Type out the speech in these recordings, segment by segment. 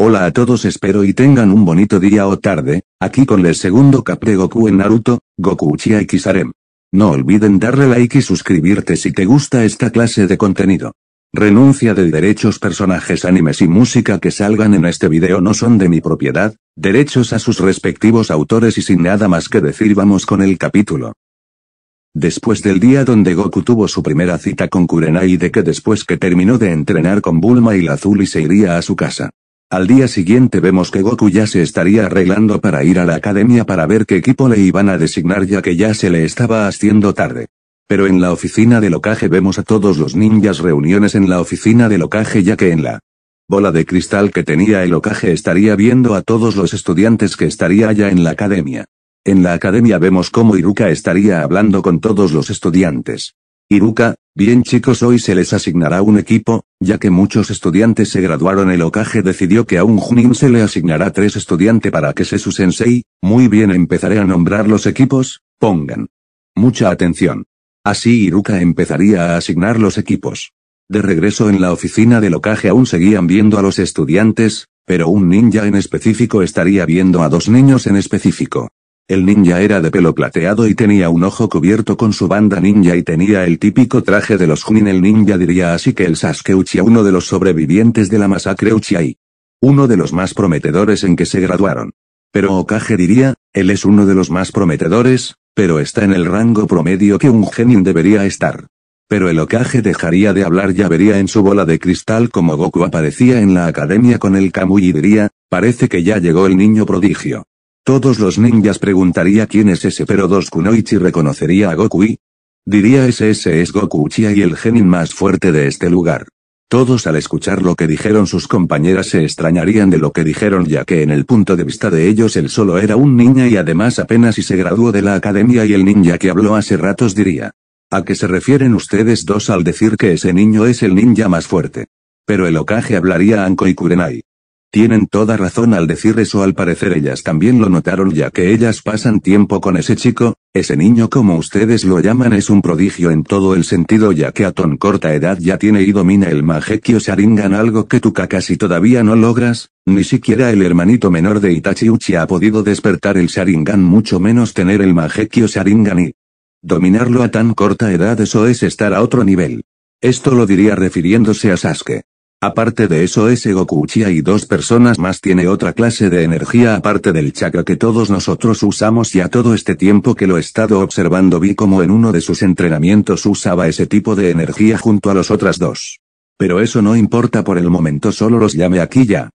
Hola a todos espero y tengan un bonito día o tarde, aquí con el segundo cap de Goku en Naruto, Goku Uchiha y Kisarem. No olviden darle like y suscribirte si te gusta esta clase de contenido. Renuncia de derechos personajes animes y música que salgan en este video no son de mi propiedad, derechos a sus respectivos autores y sin nada más que decir vamos con el capítulo. Después del día donde Goku tuvo su primera cita con Kurenai y de que después que terminó de entrenar con Bulma y la Azul y se iría a su casa. Al día siguiente vemos que Goku ya se estaría arreglando para ir a la academia para ver qué equipo le iban a designar ya que ya se le estaba haciendo tarde. Pero en la oficina de locaje vemos a todos los ninjas reuniones en la oficina de locaje ya que en la bola de cristal que tenía el Okage estaría viendo a todos los estudiantes que estaría allá en la academia. En la academia vemos cómo Iruka estaría hablando con todos los estudiantes. Iruka, bien chicos hoy se les asignará un equipo, ya que muchos estudiantes se graduaron el Okage decidió que a un Junin se le asignará tres estudiantes para que se su sensei, muy bien empezaré a nombrar los equipos, pongan mucha atención. Así Iruka empezaría a asignar los equipos. De regreso en la oficina del ocaje aún seguían viendo a los estudiantes, pero un ninja en específico estaría viendo a dos niños en específico. El ninja era de pelo plateado y tenía un ojo cubierto con su banda ninja y tenía el típico traje de los Junin el ninja diría así que el Sasuke Uchiha uno de los sobrevivientes de la masacre Uchiha y uno de los más prometedores en que se graduaron. Pero Okage diría, él es uno de los más prometedores, pero está en el rango promedio que un genin debería estar. Pero el Okage dejaría de hablar ya vería en su bola de cristal como Goku aparecía en la academia con el Kamui y diría, parece que ya llegó el niño prodigio. Todos los ninjas preguntaría quién es ese pero dos Kunoichi reconocería a Goku diría ese, ese es Goku y el genin más fuerte de este lugar. Todos al escuchar lo que dijeron sus compañeras se extrañarían de lo que dijeron ya que en el punto de vista de ellos él solo era un niña y además apenas y se graduó de la academia y el ninja que habló hace ratos diría. ¿A qué se refieren ustedes dos al decir que ese niño es el ninja más fuerte? Pero el Okage hablaría Anko y Kurenai. Tienen toda razón al decir eso al parecer ellas también lo notaron ya que ellas pasan tiempo con ese chico, ese niño como ustedes lo llaman es un prodigio en todo el sentido ya que a tan corta edad ya tiene y domina el Magekyo Sharingan algo que tú casi todavía no logras, ni siquiera el hermanito menor de Itachi Uchi ha podido despertar el Sharingan mucho menos tener el Magekyo Sharingan y dominarlo a tan corta edad eso es estar a otro nivel. Esto lo diría refiriéndose a Sasuke. Aparte de eso ese Goku y dos personas más tiene otra clase de energía aparte del chakra que todos nosotros usamos y a todo este tiempo que lo he estado observando vi como en uno de sus entrenamientos usaba ese tipo de energía junto a los otras dos. Pero eso no importa por el momento solo los llame aquí ya.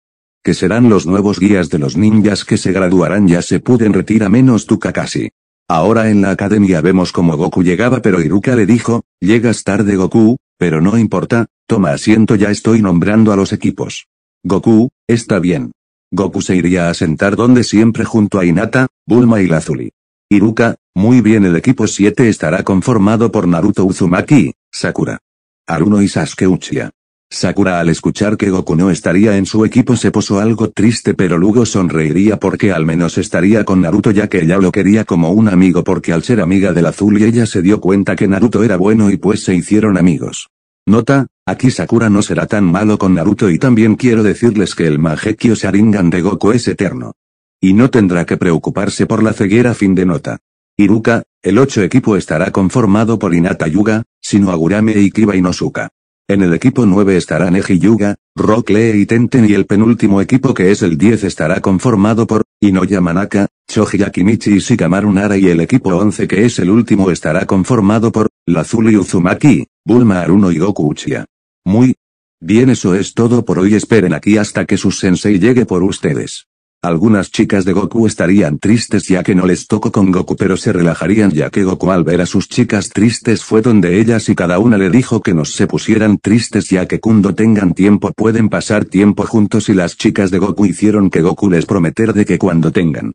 Que serán los nuevos guías de los ninjas que se graduarán ya se pueden retirar menos tu Kakashi. Ahora en la academia vemos como Goku llegaba pero Iruka le dijo, llegas tarde Goku, pero no importa, Toma asiento ya estoy nombrando a los equipos. Goku, está bien. Goku se iría a sentar donde siempre junto a Hinata, Bulma y Lazuli. Iruka, muy bien el equipo 7 estará conformado por Naruto Uzumaki, Sakura. Aruno y Sasuke Uchiha. Sakura al escuchar que Goku no estaría en su equipo se puso algo triste pero Lugo sonreiría porque al menos estaría con Naruto ya que ella lo quería como un amigo porque al ser amiga del azul ella se dio cuenta que Naruto era bueno y pues se hicieron amigos. Nota, aquí Sakura no será tan malo con Naruto y también quiero decirles que el magekyo Sharingan de Goku es eterno. Y no tendrá que preocuparse por la ceguera fin de nota. Iruka, el 8 equipo estará conformado por Inata Yuga, Shino Agurame y Kiba Inosuka. En el equipo 9 estarán Eji Yuga, Rock Lee y Tenten y el penúltimo equipo que es el 10 estará conformado por Inoya Manaka, Choji Akimichi y Shikamaru Nara y el equipo 11 que es el último estará conformado por Lazuli Uzumaki, Bulma Aruno y Goku Uchiha. Muy bien eso es todo por hoy esperen aquí hasta que su sensei llegue por ustedes. Algunas chicas de Goku estarían tristes ya que no les tocó con Goku pero se relajarían ya que Goku al ver a sus chicas tristes fue donde ellas y cada una le dijo que no se pusieran tristes ya que cuando tengan tiempo pueden pasar tiempo juntos y las chicas de Goku hicieron que Goku les prometer de que cuando tengan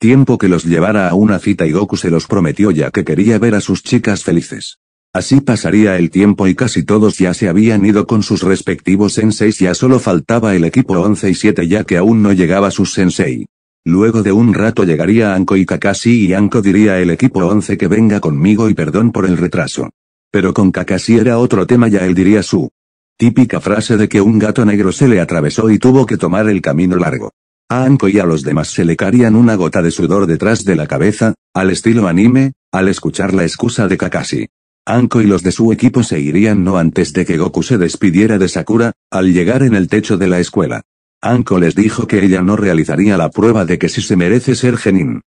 tiempo que los llevara a una cita y Goku se los prometió ya que quería ver a sus chicas felices. Así pasaría el tiempo y casi todos ya se habían ido con sus respectivos senseis, ya solo faltaba el equipo 11 y 7 ya que aún no llegaba su sensei. Luego de un rato llegaría Anko y Kakashi y Anko diría el equipo 11 que venga conmigo y perdón por el retraso. Pero con Kakashi era otro tema ya él diría su típica frase de que un gato negro se le atravesó y tuvo que tomar el camino largo. A Anko y a los demás se le carían una gota de sudor detrás de la cabeza, al estilo anime, al escuchar la excusa de Kakashi. Anko y los de su equipo se irían no antes de que Goku se despidiera de Sakura, al llegar en el techo de la escuela. Anko les dijo que ella no realizaría la prueba de que si se merece ser genin.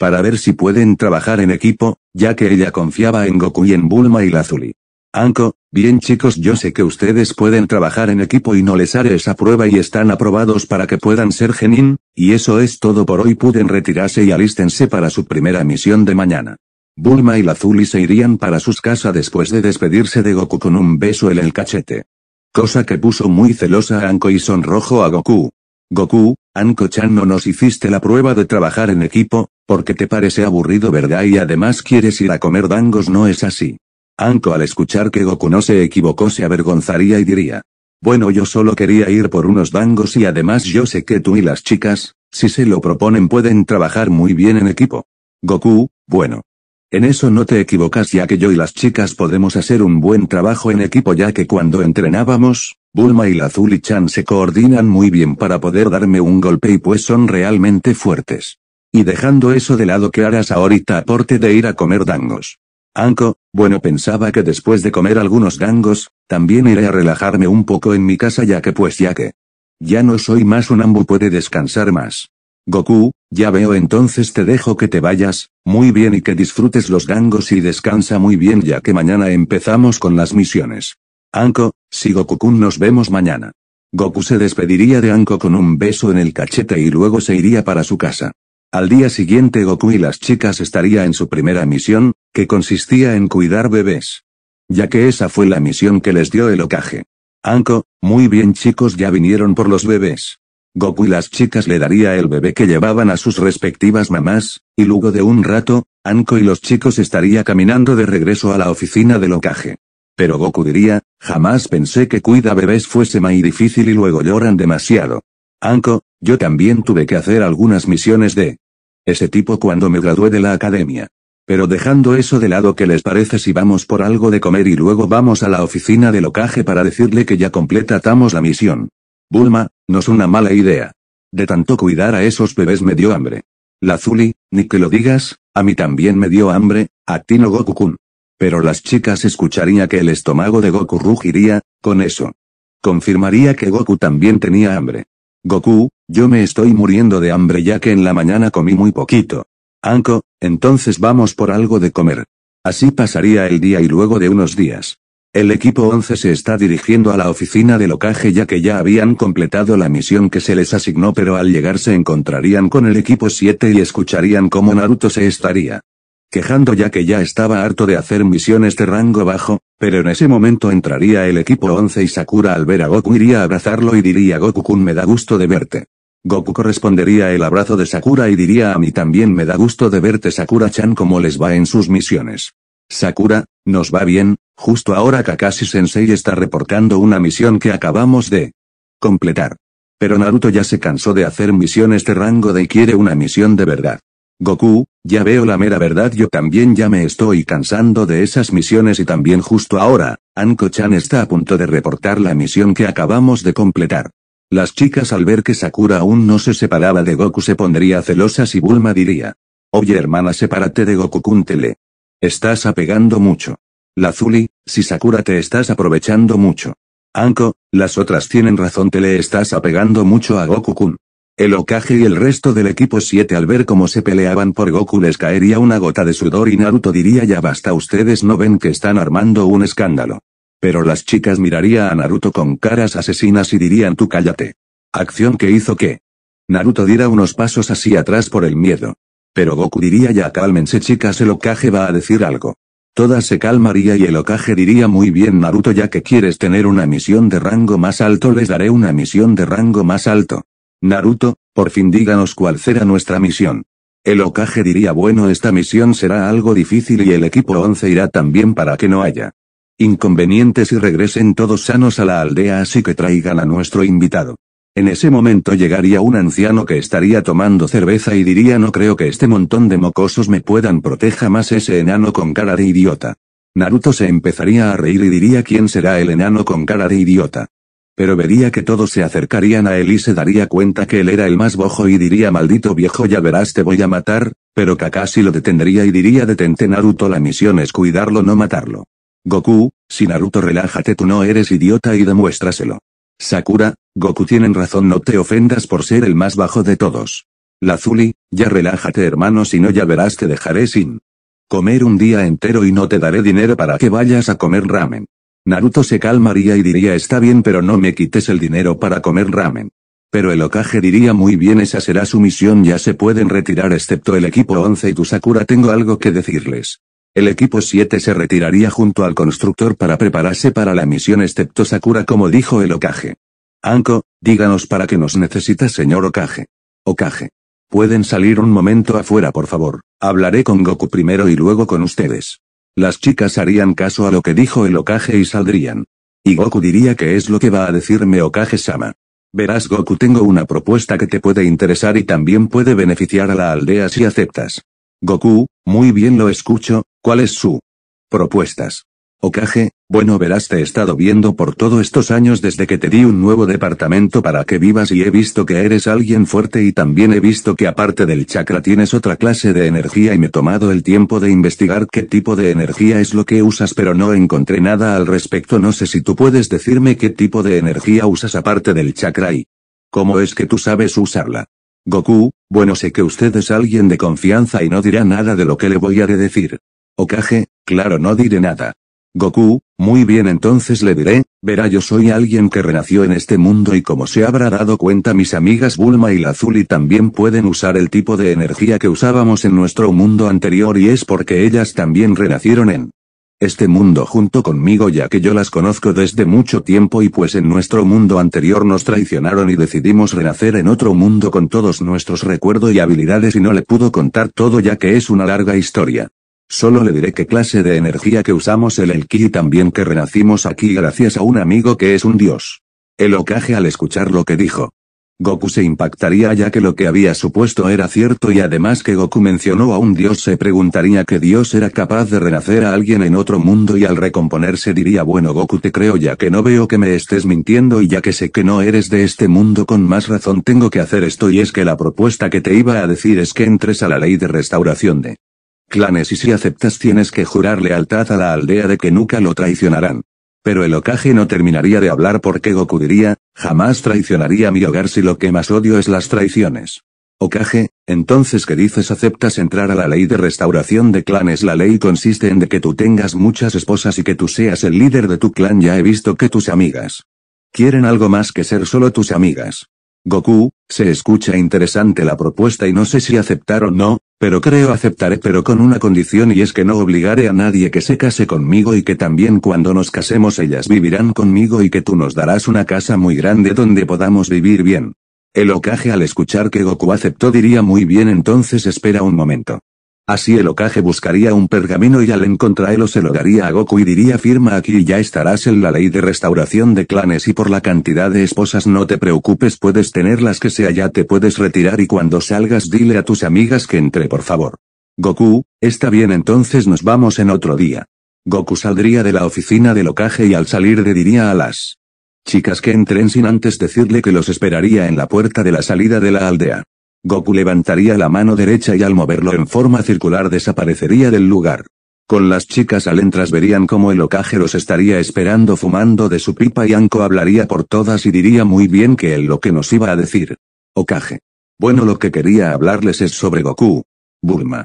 Para ver si pueden trabajar en equipo, ya que ella confiaba en Goku y en Bulma y Lazuli. Anko, bien chicos yo sé que ustedes pueden trabajar en equipo y no les haré esa prueba y están aprobados para que puedan ser genin, y eso es todo por hoy pueden retirarse y alístense para su primera misión de mañana. Bulma y la Lazuli se irían para sus casas después de despedirse de Goku con un beso en el cachete. Cosa que puso muy celosa a Anko y sonrojo a Goku. Goku, Anko-chan no nos hiciste la prueba de trabajar en equipo, porque te parece aburrido verdad y además quieres ir a comer dangos no es así. Anko al escuchar que Goku no se equivocó se avergonzaría y diría. Bueno yo solo quería ir por unos dangos y además yo sé que tú y las chicas, si se lo proponen pueden trabajar muy bien en equipo. Goku, bueno, en eso no te equivocas ya que yo y las chicas podemos hacer un buen trabajo en equipo ya que cuando entrenábamos, Bulma y la Zulichan Chan se coordinan muy bien para poder darme un golpe y pues son realmente fuertes. Y dejando eso de lado que harás ahorita aporte de ir a comer dangos. Anko, bueno pensaba que después de comer algunos dangos, también iré a relajarme un poco en mi casa ya que pues ya que. Ya no soy más un ambu puede descansar más. Goku, ya veo entonces te dejo que te vayas, muy bien y que disfrutes los gangos y descansa muy bien ya que mañana empezamos con las misiones. Anko, si Goku-kun nos vemos mañana. Goku se despediría de Anko con un beso en el cachete y luego se iría para su casa. Al día siguiente Goku y las chicas estaría en su primera misión, que consistía en cuidar bebés. Ya que esa fue la misión que les dio el ocaje. Anko, muy bien chicos ya vinieron por los bebés. Goku y las chicas le daría el bebé que llevaban a sus respectivas mamás, y luego de un rato, Anko y los chicos estaría caminando de regreso a la oficina de locaje. Pero Goku diría, jamás pensé que cuida bebés fuese más difícil y luego lloran demasiado. Anko, yo también tuve que hacer algunas misiones de ese tipo cuando me gradué de la academia. Pero dejando eso de lado, ¿qué les parece si vamos por algo de comer y luego vamos a la oficina de locaje para decirle que ya completamos la misión? Bulma, no es una mala idea. De tanto cuidar a esos bebés me dio hambre. La Zuli, ni que lo digas, a mí también me dio hambre, a ti no Goku-kun. Pero las chicas escucharían que el estómago de Goku rugiría, con eso. Confirmaría que Goku también tenía hambre. Goku, yo me estoy muriendo de hambre ya que en la mañana comí muy poquito. Anko, entonces vamos por algo de comer. Así pasaría el día y luego de unos días. El equipo 11 se está dirigiendo a la oficina de locaje ya que ya habían completado la misión que se les asignó pero al llegar se encontrarían con el equipo 7 y escucharían cómo Naruto se estaría quejando ya que ya estaba harto de hacer misiones de rango bajo, pero en ese momento entraría el equipo 11 y Sakura al ver a Goku iría a abrazarlo y diría Goku-kun me da gusto de verte. Goku correspondería el abrazo de Sakura y diría a mí también me da gusto de verte Sakura-chan como les va en sus misiones. Sakura, nos va bien, justo ahora Kakashi-sensei está reportando una misión que acabamos de completar. Pero Naruto ya se cansó de hacer misiones de rango de y quiere una misión de verdad. Goku, ya veo la mera verdad yo también ya me estoy cansando de esas misiones y también justo ahora, Anko-chan está a punto de reportar la misión que acabamos de completar. Las chicas al ver que Sakura aún no se separaba de Goku se pondría celosas y Bulma diría. Oye hermana sepárate de Goku Kuntele. Estás apegando mucho. Lazuli, si Sakura te estás aprovechando mucho. Anko, las otras tienen razón te le estás apegando mucho a Goku-kun. El Okage y el resto del equipo 7 al ver cómo se peleaban por Goku les caería una gota de sudor y Naruto diría ya basta ustedes no ven que están armando un escándalo. Pero las chicas miraría a Naruto con caras asesinas y dirían tú cállate. Acción que hizo que Naruto diera unos pasos así atrás por el miedo. Pero Goku diría ya cálmense chicas el Okage va a decir algo. Todas se calmaría y el Okage diría muy bien Naruto ya que quieres tener una misión de rango más alto les daré una misión de rango más alto. Naruto, por fin díganos cuál será nuestra misión. El Okage diría bueno esta misión será algo difícil y el equipo 11 irá también para que no haya inconvenientes y regresen todos sanos a la aldea así que traigan a nuestro invitado. En ese momento llegaría un anciano que estaría tomando cerveza y diría no creo que este montón de mocosos me puedan proteja más ese enano con cara de idiota. Naruto se empezaría a reír y diría quién será el enano con cara de idiota. Pero vería que todos se acercarían a él y se daría cuenta que él era el más bojo y diría maldito viejo ya verás te voy a matar, pero Kakashi lo detendría y diría detente Naruto la misión es cuidarlo no matarlo. Goku, si Naruto relájate tú no eres idiota y demuéstraselo. Sakura, Goku tienen razón no te ofendas por ser el más bajo de todos. Lazuli, ya relájate hermano si no ya verás te dejaré sin comer un día entero y no te daré dinero para que vayas a comer ramen. Naruto se calmaría y diría está bien pero no me quites el dinero para comer ramen. Pero el Okage diría muy bien esa será su misión ya se pueden retirar excepto el equipo 11 y tu Sakura tengo algo que decirles. El equipo 7 se retiraría junto al constructor para prepararse para la misión excepto Sakura como dijo el Okage. Anko, díganos para qué nos necesita señor Okage. Okage. Pueden salir un momento afuera por favor, hablaré con Goku primero y luego con ustedes. Las chicas harían caso a lo que dijo el Okage y saldrían. Y Goku diría que es lo que va a decirme Okage-sama. Verás Goku tengo una propuesta que te puede interesar y también puede beneficiar a la aldea si aceptas. Goku, muy bien lo escucho, ¿Cuál es su propuestas? Okage, bueno verás te he estado viendo por todos estos años desde que te di un nuevo departamento para que vivas y he visto que eres alguien fuerte y también he visto que aparte del chakra tienes otra clase de energía y me he tomado el tiempo de investigar qué tipo de energía es lo que usas pero no encontré nada al respecto no sé si tú puedes decirme qué tipo de energía usas aparte del chakra y cómo es que tú sabes usarla. Goku, bueno sé que usted es alguien de confianza y no dirá nada de lo que le voy a decir. Okage, claro no diré nada. Goku, muy bien entonces le diré, verá yo soy alguien que renació en este mundo y como se habrá dado cuenta mis amigas Bulma y la también pueden usar el tipo de energía que usábamos en nuestro mundo anterior y es porque ellas también renacieron en este mundo junto conmigo ya que yo las conozco desde mucho tiempo y pues en nuestro mundo anterior nos traicionaron y decidimos renacer en otro mundo con todos nuestros recuerdos y habilidades y no le pudo contar todo ya que es una larga historia. Solo le diré qué clase de energía que usamos el elki y también que renacimos aquí gracias a un amigo que es un dios. El ocaje al escuchar lo que dijo. Goku se impactaría ya que lo que había supuesto era cierto y además que Goku mencionó a un dios se preguntaría que dios era capaz de renacer a alguien en otro mundo y al recomponerse diría bueno Goku te creo ya que no veo que me estés mintiendo y ya que sé que no eres de este mundo con más razón tengo que hacer esto y es que la propuesta que te iba a decir es que entres a la ley de restauración de clanes y si aceptas tienes que jurar lealtad a la aldea de que nunca lo traicionarán. Pero el Okage no terminaría de hablar porque Goku diría, jamás traicionaría mi hogar si lo que más odio es las traiciones. Okage, entonces que dices aceptas entrar a la ley de restauración de clanes. La ley consiste en de que tú tengas muchas esposas y que tú seas el líder de tu clan. Ya he visto que tus amigas quieren algo más que ser solo tus amigas. Goku, se escucha interesante la propuesta y no sé si aceptar o no, pero creo aceptaré pero con una condición y es que no obligaré a nadie que se case conmigo y que también cuando nos casemos ellas vivirán conmigo y que tú nos darás una casa muy grande donde podamos vivir bien. El ocaje al escuchar que Goku aceptó diría muy bien entonces espera un momento. Así el ocaje buscaría un pergamino y al encontrarlo se lo daría a Goku y diría firma aquí y ya estarás en la ley de restauración de clanes y por la cantidad de esposas no te preocupes puedes tener las que sea ya te puedes retirar y cuando salgas dile a tus amigas que entre por favor. Goku, está bien entonces nos vamos en otro día. Goku saldría de la oficina del ocaje y al salir le diría a las chicas que entren sin antes decirle que los esperaría en la puerta de la salida de la aldea. Goku levantaría la mano derecha y al moverlo en forma circular desaparecería del lugar. Con las chicas al alentras verían cómo el Okage los estaría esperando fumando de su pipa y Anko hablaría por todas y diría muy bien que él lo que nos iba a decir. Okage. Bueno lo que quería hablarles es sobre Goku. Burma.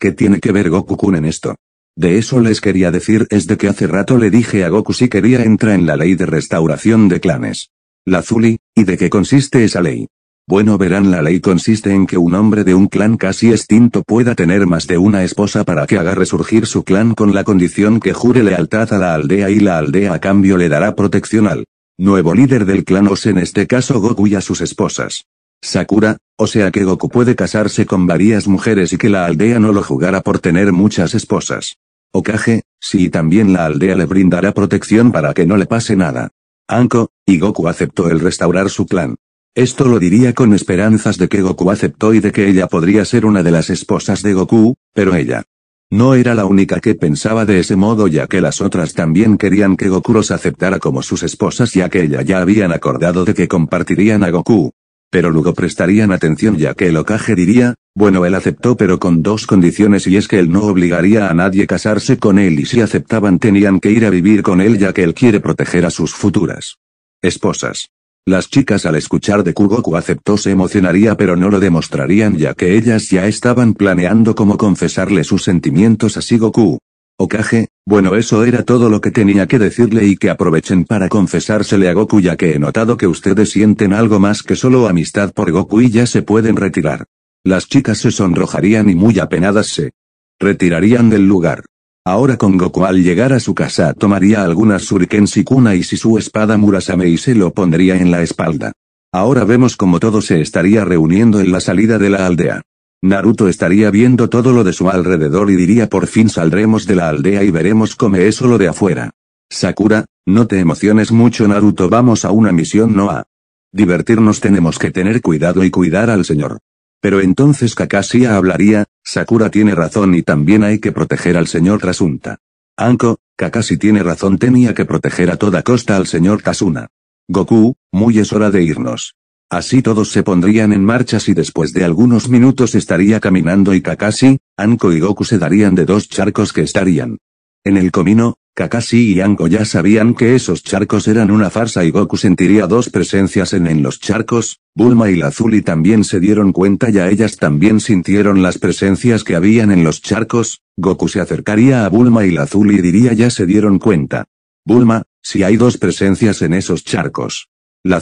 ¿Qué tiene que ver Goku-kun en esto? De eso les quería decir es de que hace rato le dije a Goku si quería entrar en la ley de restauración de clanes. La Zuli, ¿y de qué consiste esa ley? Bueno verán la ley consiste en que un hombre de un clan casi extinto pueda tener más de una esposa para que haga resurgir su clan con la condición que jure lealtad a la aldea y la aldea a cambio le dará protección al nuevo líder del clan sea en este caso Goku y a sus esposas. Sakura, o sea que Goku puede casarse con varias mujeres y que la aldea no lo jugará por tener muchas esposas. Okage, sí también la aldea le brindará protección para que no le pase nada. Anko, y Goku aceptó el restaurar su clan. Esto lo diría con esperanzas de que Goku aceptó y de que ella podría ser una de las esposas de Goku, pero ella no era la única que pensaba de ese modo ya que las otras también querían que Goku los aceptara como sus esposas ya que ella ya habían acordado de que compartirían a Goku. Pero luego prestarían atención ya que el Okage diría, bueno él aceptó pero con dos condiciones y es que él no obligaría a nadie casarse con él y si aceptaban tenían que ir a vivir con él ya que él quiere proteger a sus futuras esposas. Las chicas al escuchar de Goku aceptó se emocionaría pero no lo demostrarían ya que ellas ya estaban planeando cómo confesarle sus sentimientos a Goku. Okage, bueno eso era todo lo que tenía que decirle y que aprovechen para confesársele a Goku ya que he notado que ustedes sienten algo más que solo amistad por Goku y ya se pueden retirar. Las chicas se sonrojarían y muy apenadas se retirarían del lugar. Ahora con Goku al llegar a su casa tomaría algunas surikensikuna kuna y si su espada Murasame y se lo pondría en la espalda. Ahora vemos como todo se estaría reuniendo en la salida de la aldea. Naruto estaría viendo todo lo de su alrededor y diría por fin saldremos de la aldea y veremos cómo es lo de afuera. Sakura, no te emociones mucho Naruto vamos a una misión no a divertirnos tenemos que tener cuidado y cuidar al señor. Pero entonces Kakashi hablaría, Sakura tiene razón y también hay que proteger al señor Trasunta. Anko, Kakashi tiene razón tenía que proteger a toda costa al señor Tasuna. Goku, muy es hora de irnos. Así todos se pondrían en marcha si después de algunos minutos estaría caminando y Kakashi, Anko y Goku se darían de dos charcos que estarían. En el camino, Kakashi y Anko ya sabían que esos charcos eran una farsa y Goku sentiría dos presencias en, en los charcos, Bulma y la Zuli también se dieron cuenta y a ellas también sintieron las presencias que habían en los charcos, Goku se acercaría a Bulma y la y diría ya se dieron cuenta. Bulma, si hay dos presencias en esos charcos. La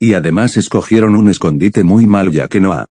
y además escogieron un escondite muy mal ya que no ha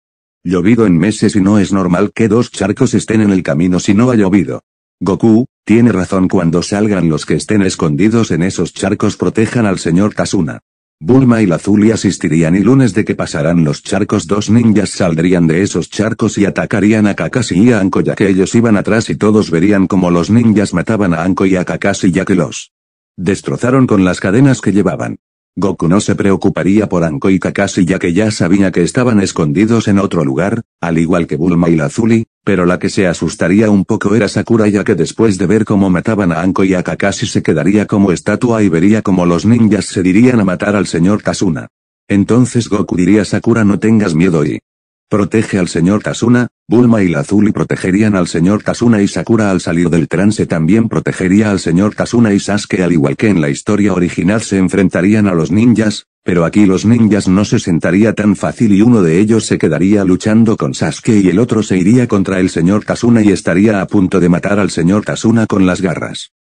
llovido en meses y no es normal que dos charcos estén en el camino si no ha llovido. Goku, tiene razón cuando salgan los que estén escondidos en esos charcos protejan al señor Tasuna. Bulma y la Zuli asistirían y lunes de que pasarán los charcos dos ninjas saldrían de esos charcos y atacarían a Kakashi y a Anko ya que ellos iban atrás y todos verían como los ninjas mataban a Anko y a Kakashi ya que los destrozaron con las cadenas que llevaban. Goku no se preocuparía por Anko y Kakashi ya que ya sabía que estaban escondidos en otro lugar, al igual que Bulma y Lazuli, pero la que se asustaría un poco era Sakura ya que después de ver cómo mataban a Anko y a Kakashi se quedaría como estatua y vería cómo los ninjas se dirían a matar al señor Tasuna. Entonces Goku diría Sakura no tengas miedo y, Protege al señor Tasuna, Bulma y la y protegerían al señor Tasuna y Sakura al salir del trance también protegería al señor Tasuna y Sasuke al igual que en la historia original se enfrentarían a los ninjas, pero aquí los ninjas no se sentaría tan fácil y uno de ellos se quedaría luchando con Sasuke y el otro se iría contra el señor Tasuna y estaría a punto de matar al señor Tasuna con las garras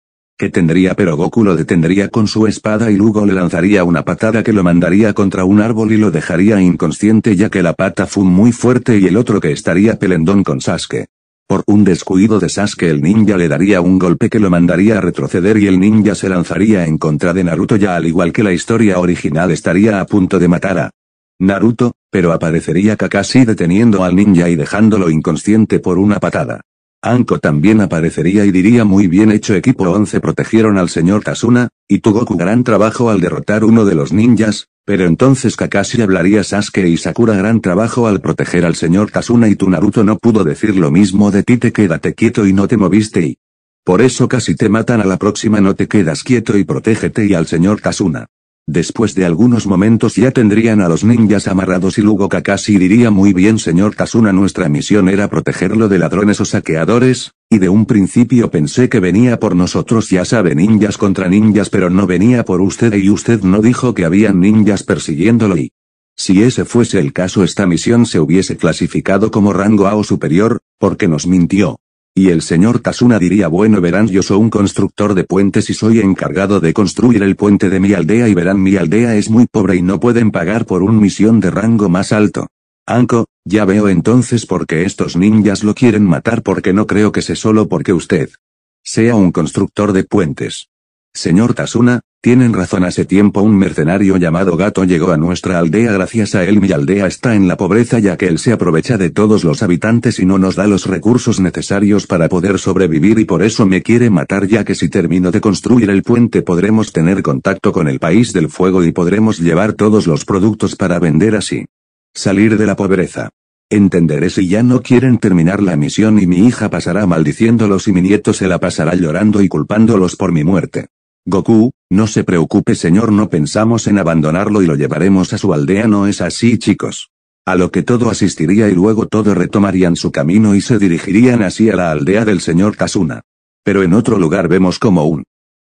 que tendría pero Goku lo detendría con su espada y luego le lanzaría una patada que lo mandaría contra un árbol y lo dejaría inconsciente ya que la pata fue muy fuerte y el otro que estaría pelendón con Sasuke. Por un descuido de Sasuke el ninja le daría un golpe que lo mandaría a retroceder y el ninja se lanzaría en contra de Naruto ya al igual que la historia original estaría a punto de matar a Naruto, pero aparecería Kakashi deteniendo al ninja y dejándolo inconsciente por una patada. Anko también aparecería y diría muy bien hecho equipo 11 protegieron al señor Tasuna, y tu Goku gran trabajo al derrotar uno de los ninjas, pero entonces Kakashi hablaría Sasuke y Sakura gran trabajo al proteger al señor Tasuna y tu Naruto no pudo decir lo mismo de ti te quédate quieto y no te moviste y... Por eso casi te matan a la próxima no te quedas quieto y protégete y al señor Tasuna. Después de algunos momentos ya tendrían a los ninjas amarrados y luego Kakashi diría muy bien señor Tasuna nuestra misión era protegerlo de ladrones o saqueadores, y de un principio pensé que venía por nosotros ya sabe ninjas contra ninjas pero no venía por usted y usted no dijo que habían ninjas persiguiéndolo y... Si ese fuese el caso esta misión se hubiese clasificado como rango A o superior, porque nos mintió. Y el señor Tasuna diría bueno verán yo soy un constructor de puentes y soy encargado de construir el puente de mi aldea y verán mi aldea es muy pobre y no pueden pagar por un misión de rango más alto. Anko, ya veo entonces por qué estos ninjas lo quieren matar porque no creo que sea solo porque usted sea un constructor de puentes. Señor Tasuna, tienen razón hace tiempo un mercenario llamado Gato llegó a nuestra aldea gracias a él mi aldea está en la pobreza ya que él se aprovecha de todos los habitantes y no nos da los recursos necesarios para poder sobrevivir y por eso me quiere matar ya que si termino de construir el puente podremos tener contacto con el país del fuego y podremos llevar todos los productos para vender así. Salir de la pobreza. Entenderé si ya no quieren terminar la misión y mi hija pasará maldiciéndolos y mi nieto se la pasará llorando y culpándolos por mi muerte. Goku, no se preocupe señor no pensamos en abandonarlo y lo llevaremos a su aldea no es así chicos. A lo que todo asistiría y luego todo retomarían su camino y se dirigirían así a la aldea del señor Kasuna. Pero en otro lugar vemos como un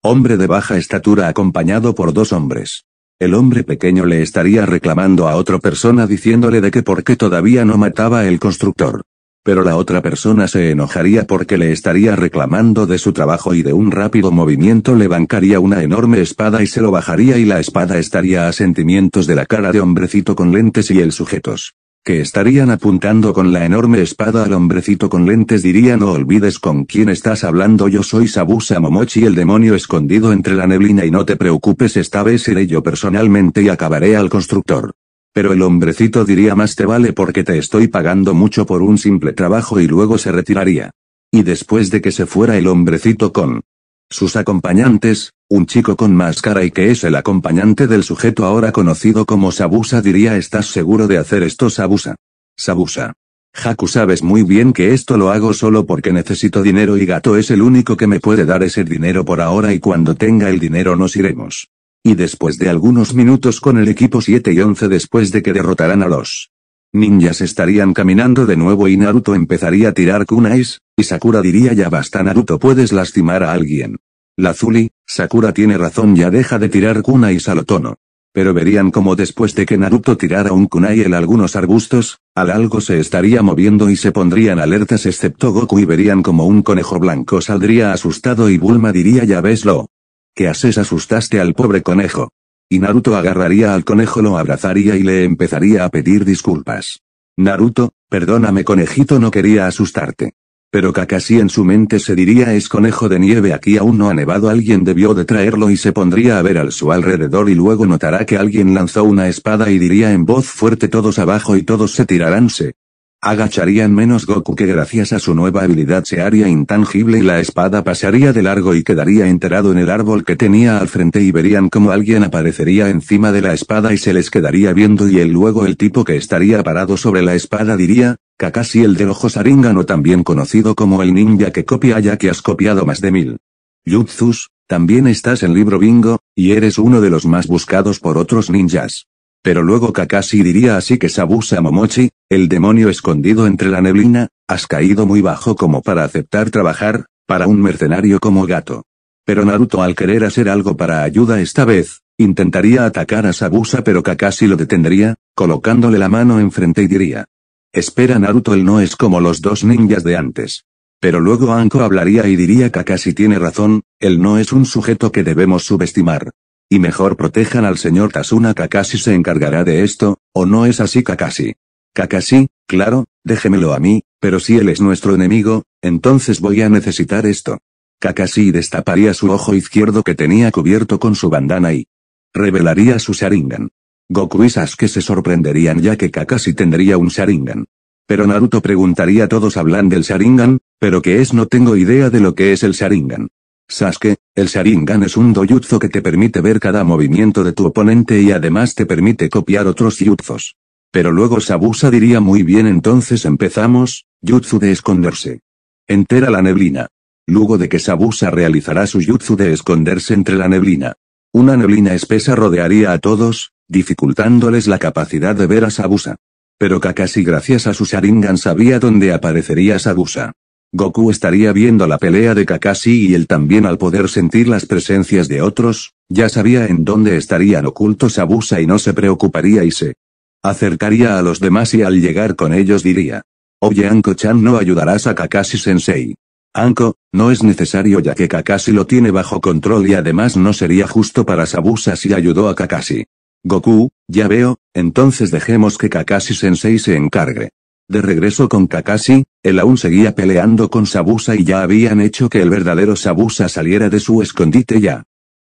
hombre de baja estatura acompañado por dos hombres. El hombre pequeño le estaría reclamando a otra persona diciéndole de que por qué todavía no mataba el constructor pero la otra persona se enojaría porque le estaría reclamando de su trabajo y de un rápido movimiento le bancaría una enorme espada y se lo bajaría y la espada estaría a sentimientos de la cara de hombrecito con lentes y el sujetos. Que estarían apuntando con la enorme espada al hombrecito con lentes dirían no olvides con quién estás hablando yo soy Sabusa Momochi el demonio escondido entre la neblina y no te preocupes esta vez seré yo personalmente y acabaré al constructor. Pero el hombrecito diría más te vale porque te estoy pagando mucho por un simple trabajo y luego se retiraría. Y después de que se fuera el hombrecito con sus acompañantes, un chico con máscara y que es el acompañante del sujeto ahora conocido como Sabusa diría ¿estás seguro de hacer esto Sabusa? Sabusa. Haku sabes muy bien que esto lo hago solo porque necesito dinero y Gato es el único que me puede dar ese dinero por ahora y cuando tenga el dinero nos iremos. Y después de algunos minutos con el equipo 7 y 11 después de que derrotaran a los ninjas estarían caminando de nuevo y Naruto empezaría a tirar kunais, y Sakura diría ya basta Naruto puedes lastimar a alguien. Lazuli, Sakura tiene razón ya deja de tirar kunais al otono. Pero verían como después de que Naruto tirara un kunai en algunos arbustos, al algo se estaría moviendo y se pondrían alertas excepto Goku y verían como un conejo blanco saldría asustado y Bulma diría ya ves lo que haces asustaste al pobre conejo. Y Naruto agarraría al conejo, lo abrazaría y le empezaría a pedir disculpas. Naruto, perdóname conejito, no quería asustarte. Pero Kakashi en su mente se diría es conejo de nieve aquí aún no ha nevado alguien debió de traerlo y se pondría a ver al su alrededor y luego notará que alguien lanzó una espada y diría en voz fuerte todos abajo y todos se tiraránse, Agacharían menos Goku que gracias a su nueva habilidad se haría intangible y la espada pasaría de largo y quedaría enterado en el árbol que tenía al frente y verían como alguien aparecería encima de la espada y se les quedaría viendo y él luego el tipo que estaría parado sobre la espada diría, Kakashi el del ojo saringano también conocido como el ninja que copia ya que has copiado más de mil. Jutsus, también estás en libro bingo, y eres uno de los más buscados por otros ninjas. Pero luego Kakashi diría así que Sabusa Momochi, el demonio escondido entre la neblina, has caído muy bajo como para aceptar trabajar, para un mercenario como gato. Pero Naruto al querer hacer algo para ayuda esta vez, intentaría atacar a Sabusa pero Kakashi lo detendría, colocándole la mano enfrente y diría. Espera Naruto él no es como los dos ninjas de antes. Pero luego Anko hablaría y diría Kakashi tiene razón, él no es un sujeto que debemos subestimar. Y mejor protejan al señor Tasuna Kakashi se encargará de esto, ¿o no es así Kakashi? Kakashi, claro, déjemelo a mí, pero si él es nuestro enemigo, entonces voy a necesitar esto. Kakashi destaparía su ojo izquierdo que tenía cubierto con su bandana y revelaría su Sharingan. Goku y Sasuke se sorprenderían ya que Kakashi tendría un Sharingan. Pero Naruto preguntaría todos hablan del Sharingan, pero que es no tengo idea de lo que es el Sharingan. Sasuke, el Sharingan es un dojutsu que te permite ver cada movimiento de tu oponente y además te permite copiar otros yutzos pero luego Sabusa diría muy bien entonces empezamos, jutsu de esconderse. Entera la neblina. Luego de que Sabusa realizará su jutsu de esconderse entre la neblina. Una neblina espesa rodearía a todos, dificultándoles la capacidad de ver a Sabusa. Pero Kakashi gracias a su Sharingan sabía dónde aparecería Sabusa. Goku estaría viendo la pelea de Kakashi y él también al poder sentir las presencias de otros, ya sabía en dónde estarían ocultos Sabusa y no se preocuparía y se Acercaría a los demás y al llegar con ellos diría. Oye Anko-chan no ayudarás a Kakashi-sensei. Anko, no es necesario ya que Kakashi lo tiene bajo control y además no sería justo para Sabusa si ayudó a Kakashi. Goku, ya veo, entonces dejemos que Kakashi-sensei se encargue. De regreso con Kakashi, él aún seguía peleando con Sabusa y ya habían hecho que el verdadero Sabusa saliera de su escondite ya.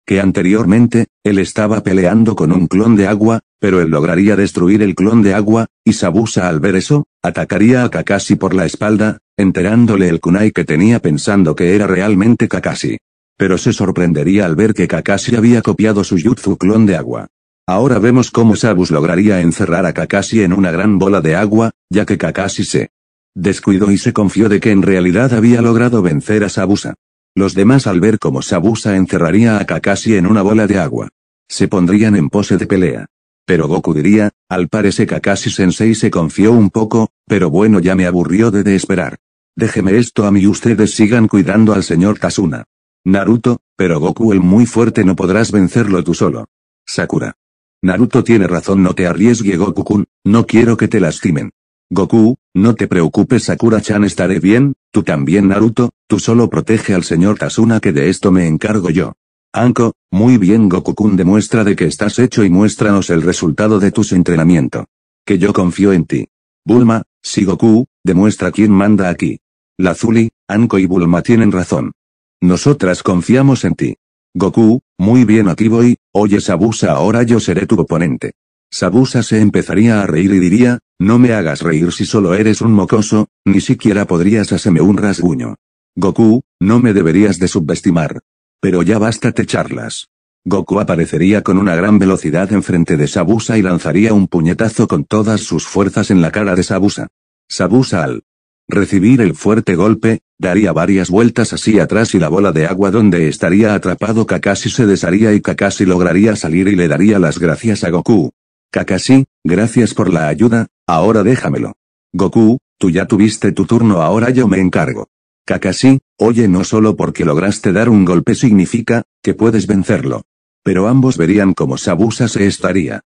Que anteriormente, él estaba peleando con un clon de agua, pero él lograría destruir el clon de agua, y Sabusa al ver eso, atacaría a Kakashi por la espalda, enterándole el kunai que tenía pensando que era realmente Kakashi. Pero se sorprendería al ver que Kakashi había copiado su jutsu clon de agua. Ahora vemos cómo Sabus lograría encerrar a Kakashi en una gran bola de agua, ya que Kakashi se descuidó y se confió de que en realidad había logrado vencer a Sabusa. Los demás al ver cómo Sabusa encerraría a Kakashi en una bola de agua, se pondrían en pose de pelea. Pero Goku diría, al parecer Kakashi-sensei se confió un poco, pero bueno ya me aburrió de esperar. Déjeme esto a mí y ustedes sigan cuidando al señor tasuna Naruto, pero Goku el muy fuerte no podrás vencerlo tú solo. Sakura. Naruto tiene razón no te arriesgue Goku-kun, no quiero que te lastimen. Goku, no te preocupes Sakura-chan estaré bien, tú también Naruto, tú solo protege al señor tasuna que de esto me encargo yo. Anko, muy bien Goku-kun demuestra de que estás hecho y muéstranos el resultado de tus entrenamiento. Que yo confío en ti. Bulma, si Goku, demuestra quién manda aquí. Lazuli, Anko y Bulma tienen razón. Nosotras confiamos en ti. Goku, muy bien aquí voy, oye Sabusa ahora yo seré tu oponente. Sabusa se empezaría a reír y diría, no me hagas reír si solo eres un mocoso, ni siquiera podrías hacerme un rasguño. Goku, no me deberías de subestimar, pero ya basta de charlas. Goku aparecería con una gran velocidad enfrente de Sabusa y lanzaría un puñetazo con todas sus fuerzas en la cara de Sabusa. Sabusa al recibir el fuerte golpe, daría varias vueltas así atrás y la bola de agua donde estaría atrapado Kakashi se desharía y Kakashi lograría salir y le daría las gracias a Goku. Kakashi, gracias por la ayuda, ahora déjamelo. Goku, tú ya tuviste tu turno ahora yo me encargo. Kakashi, Oye, no solo porque lograste dar un golpe significa, que puedes vencerlo. Pero ambos verían cómo Sabusa se estaría.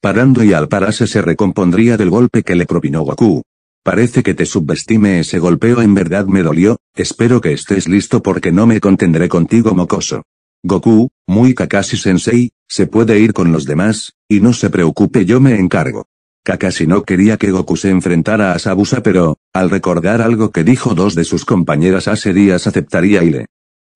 Parando y al pararse se recompondría del golpe que le propinó Goku. Parece que te subestime ese golpeo en verdad me dolió, espero que estés listo porque no me contendré contigo mocoso. Goku, muy Kakashi Sensei, se puede ir con los demás, y no se preocupe yo me encargo. Kakashi no quería que Goku se enfrentara a Sabusa pero, al recordar algo que dijo dos de sus compañeras hace días aceptaría y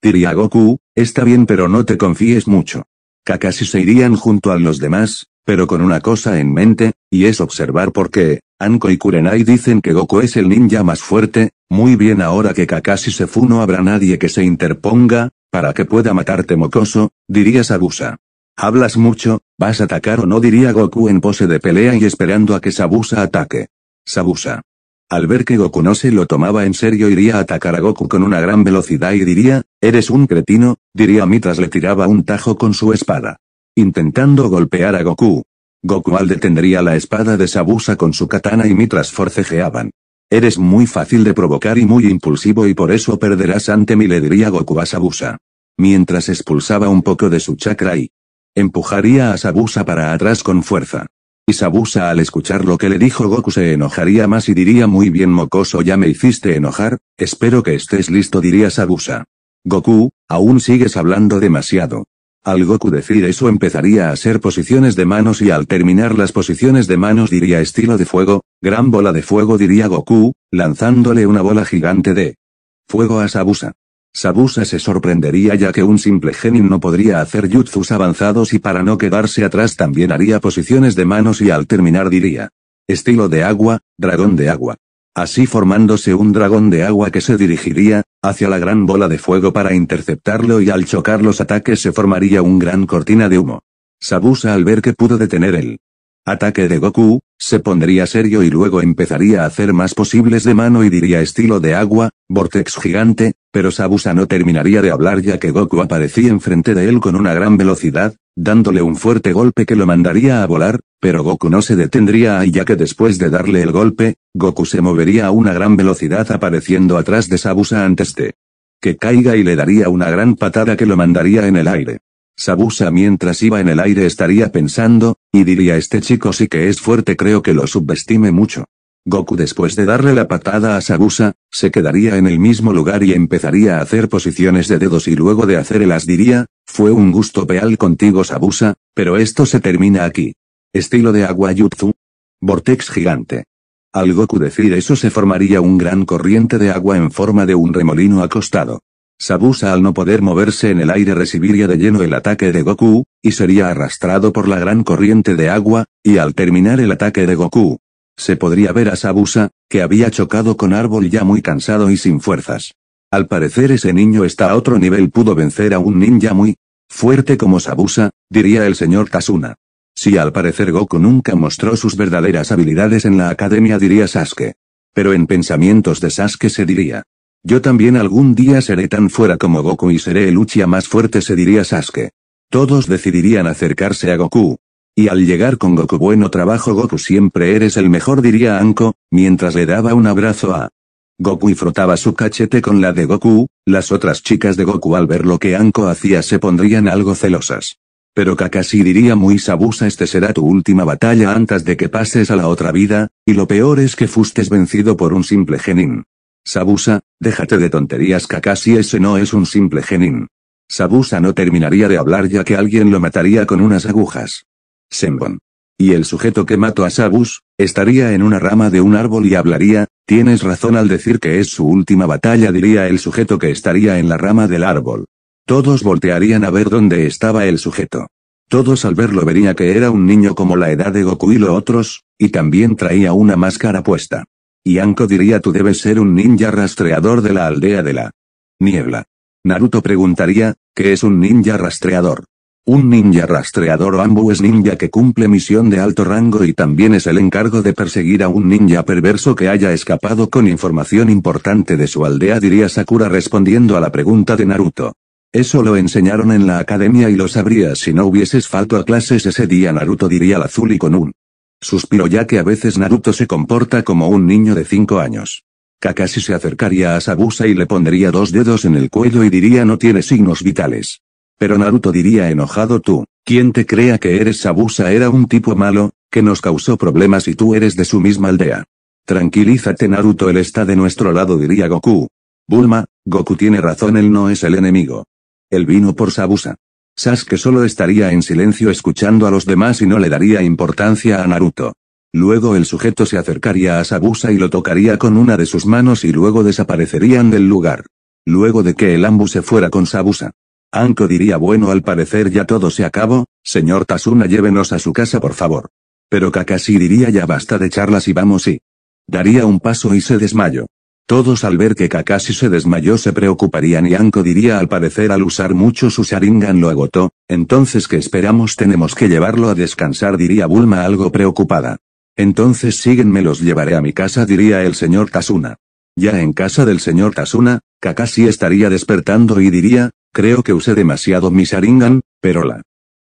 diría Goku, está bien pero no te confíes mucho. Kakashi se irían junto a los demás, pero con una cosa en mente, y es observar por qué, Anko y Kurenai dicen que Goku es el ninja más fuerte, muy bien ahora que Kakashi se fu no habrá nadie que se interponga, para que pueda matarte mocoso, diría Sabusa. Hablas mucho, vas a atacar o no diría Goku en pose de pelea y esperando a que Sabusa ataque. Sabusa. Al ver que Goku no se lo tomaba en serio iría a atacar a Goku con una gran velocidad y diría, eres un cretino, diría mientras le tiraba un tajo con su espada. Intentando golpear a Goku. Goku al detendría la espada de Sabusa con su katana y mientras forcejeaban. Eres muy fácil de provocar y muy impulsivo y por eso perderás ante mí le diría Goku a Sabusa. Mientras expulsaba un poco de su chakra y Empujaría a Sabusa para atrás con fuerza. Y Sabusa al escuchar lo que le dijo Goku se enojaría más y diría muy bien mocoso ya me hiciste enojar, espero que estés listo diría Sabusa. Goku, aún sigues hablando demasiado. Al Goku decir eso empezaría a hacer posiciones de manos y al terminar las posiciones de manos diría estilo de fuego, gran bola de fuego diría Goku, lanzándole una bola gigante de fuego a Sabusa. Sabusa se sorprendería ya que un simple genin no podría hacer jutsus avanzados y para no quedarse atrás también haría posiciones de manos y al terminar diría. Estilo de agua, dragón de agua. Así formándose un dragón de agua que se dirigiría, hacia la gran bola de fuego para interceptarlo y al chocar los ataques se formaría un gran cortina de humo. Sabusa al ver que pudo detener el ataque de Goku, se pondría serio y luego empezaría a hacer más posibles de mano y diría estilo de agua, vortex gigante, pero Sabusa no terminaría de hablar ya que Goku aparecía enfrente de él con una gran velocidad, dándole un fuerte golpe que lo mandaría a volar, pero Goku no se detendría ahí ya que después de darle el golpe, Goku se movería a una gran velocidad apareciendo atrás de Sabusa antes de que caiga y le daría una gran patada que lo mandaría en el aire. Sabusa mientras iba en el aire estaría pensando, y diría este chico sí que es fuerte creo que lo subestime mucho. Goku después de darle la patada a Sabusa, se quedaría en el mismo lugar y empezaría a hacer posiciones de dedos y luego de hacer el as diría, fue un gusto peal contigo Sabusa, pero esto se termina aquí. Estilo de agua yutsu. Vortex gigante. Al Goku decir eso se formaría un gran corriente de agua en forma de un remolino acostado. Sabusa al no poder moverse en el aire recibiría de lleno el ataque de Goku, y sería arrastrado por la gran corriente de agua, y al terminar el ataque de Goku, se podría ver a Sabusa, que había chocado con árbol ya muy cansado y sin fuerzas. Al parecer ese niño está a otro nivel pudo vencer a un ninja muy fuerte como Sabusa, diría el señor Tasuna. Si al parecer Goku nunca mostró sus verdaderas habilidades en la academia diría Sasuke. Pero en pensamientos de Sasuke se diría, yo también algún día seré tan fuera como Goku y seré el Uchiha más fuerte se diría Sasuke. Todos decidirían acercarse a Goku. Y al llegar con Goku bueno trabajo Goku siempre eres el mejor diría Anko, mientras le daba un abrazo a Goku y frotaba su cachete con la de Goku, las otras chicas de Goku al ver lo que Anko hacía se pondrían algo celosas. Pero Kakashi diría muy sabusa este será tu última batalla antes de que pases a la otra vida, y lo peor es que fustes vencido por un simple genin. Sabusa, déjate de tonterías Kakashi ese no es un simple genin. Sabusa no terminaría de hablar ya que alguien lo mataría con unas agujas. Senbon. Y el sujeto que mató a Sabus, estaría en una rama de un árbol y hablaría, tienes razón al decir que es su última batalla diría el sujeto que estaría en la rama del árbol. Todos voltearían a ver dónde estaba el sujeto. Todos al verlo vería que era un niño como la edad de Goku y lo otros, y también traía una máscara puesta. Y Anko diría tú debes ser un ninja rastreador de la aldea de la niebla. Naruto preguntaría, ¿qué es un ninja rastreador? Un ninja rastreador o ambu es ninja que cumple misión de alto rango y también es el encargo de perseguir a un ninja perverso que haya escapado con información importante de su aldea diría Sakura respondiendo a la pregunta de Naruto. Eso lo enseñaron en la academia y lo sabrías si no hubieses falto a clases ese día Naruto diría al azul y con un Suspiro ya que a veces Naruto se comporta como un niño de 5 años. Kakashi se acercaría a Sabusa y le pondría dos dedos en el cuello y diría no tiene signos vitales. Pero Naruto diría enojado tú, ¿quién te crea que eres Sabusa era un tipo malo, que nos causó problemas y tú eres de su misma aldea? Tranquilízate Naruto él está de nuestro lado diría Goku. Bulma, Goku tiene razón él no es el enemigo. Él vino por Sabusa. Sasuke solo estaría en silencio escuchando a los demás y no le daría importancia a Naruto. Luego el sujeto se acercaría a Sabusa y lo tocaría con una de sus manos y luego desaparecerían del lugar. Luego de que el Ambu se fuera con Sabusa. Anko diría bueno al parecer ya todo se acabó, señor Tasuna llévenos a su casa por favor. Pero Kakashi diría ya basta de charlas y vamos y. Daría un paso y se desmayó. Todos al ver que Kakashi se desmayó se preocuparían y Anko diría al parecer al usar mucho su Sharingan lo agotó, entonces que esperamos tenemos que llevarlo a descansar diría Bulma algo preocupada. Entonces síguenme los llevaré a mi casa diría el señor Tasuna. Ya en casa del señor Tasuna, Kakashi estaría despertando y diría, creo que usé demasiado mi Sharingan, pero la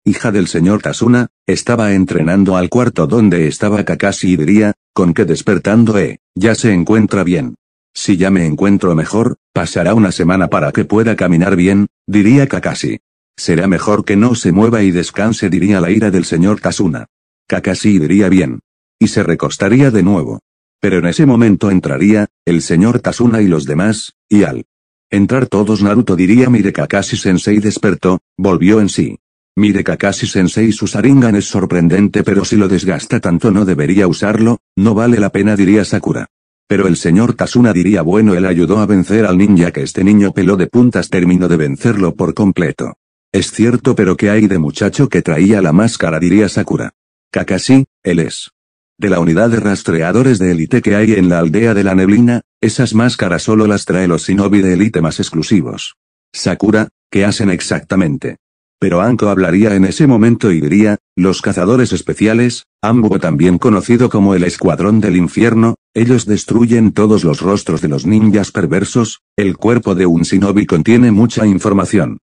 hija del señor Tasuna, estaba entrenando al cuarto donde estaba Kakashi y diría, con que despertando eh, ya se encuentra bien. Si ya me encuentro mejor, pasará una semana para que pueda caminar bien, diría Kakashi. Será mejor que no se mueva y descanse, diría la ira del señor Tasuna. Kakashi diría bien. Y se recostaría de nuevo. Pero en ese momento entraría, el señor Tasuna y los demás, y al entrar todos Naruto diría Mire Kakashi Sensei despertó, volvió en sí. Mire Kakashi Sensei su Sharingan es sorprendente pero si lo desgasta tanto no debería usarlo, no vale la pena diría Sakura. Pero el señor Tasuna diría bueno él ayudó a vencer al ninja que este niño peló de puntas terminó de vencerlo por completo. Es cierto pero que hay de muchacho que traía la máscara diría Sakura. Kakashi, él es. De la unidad de rastreadores de élite que hay en la aldea de la neblina, esas máscaras solo las trae los shinobi de élite más exclusivos. Sakura, ¿qué hacen exactamente? Pero Anko hablaría en ese momento y diría, los cazadores especiales, Ambo también conocido como el Escuadrón del Infierno, ellos destruyen todos los rostros de los ninjas perversos, el cuerpo de un shinobi contiene mucha información.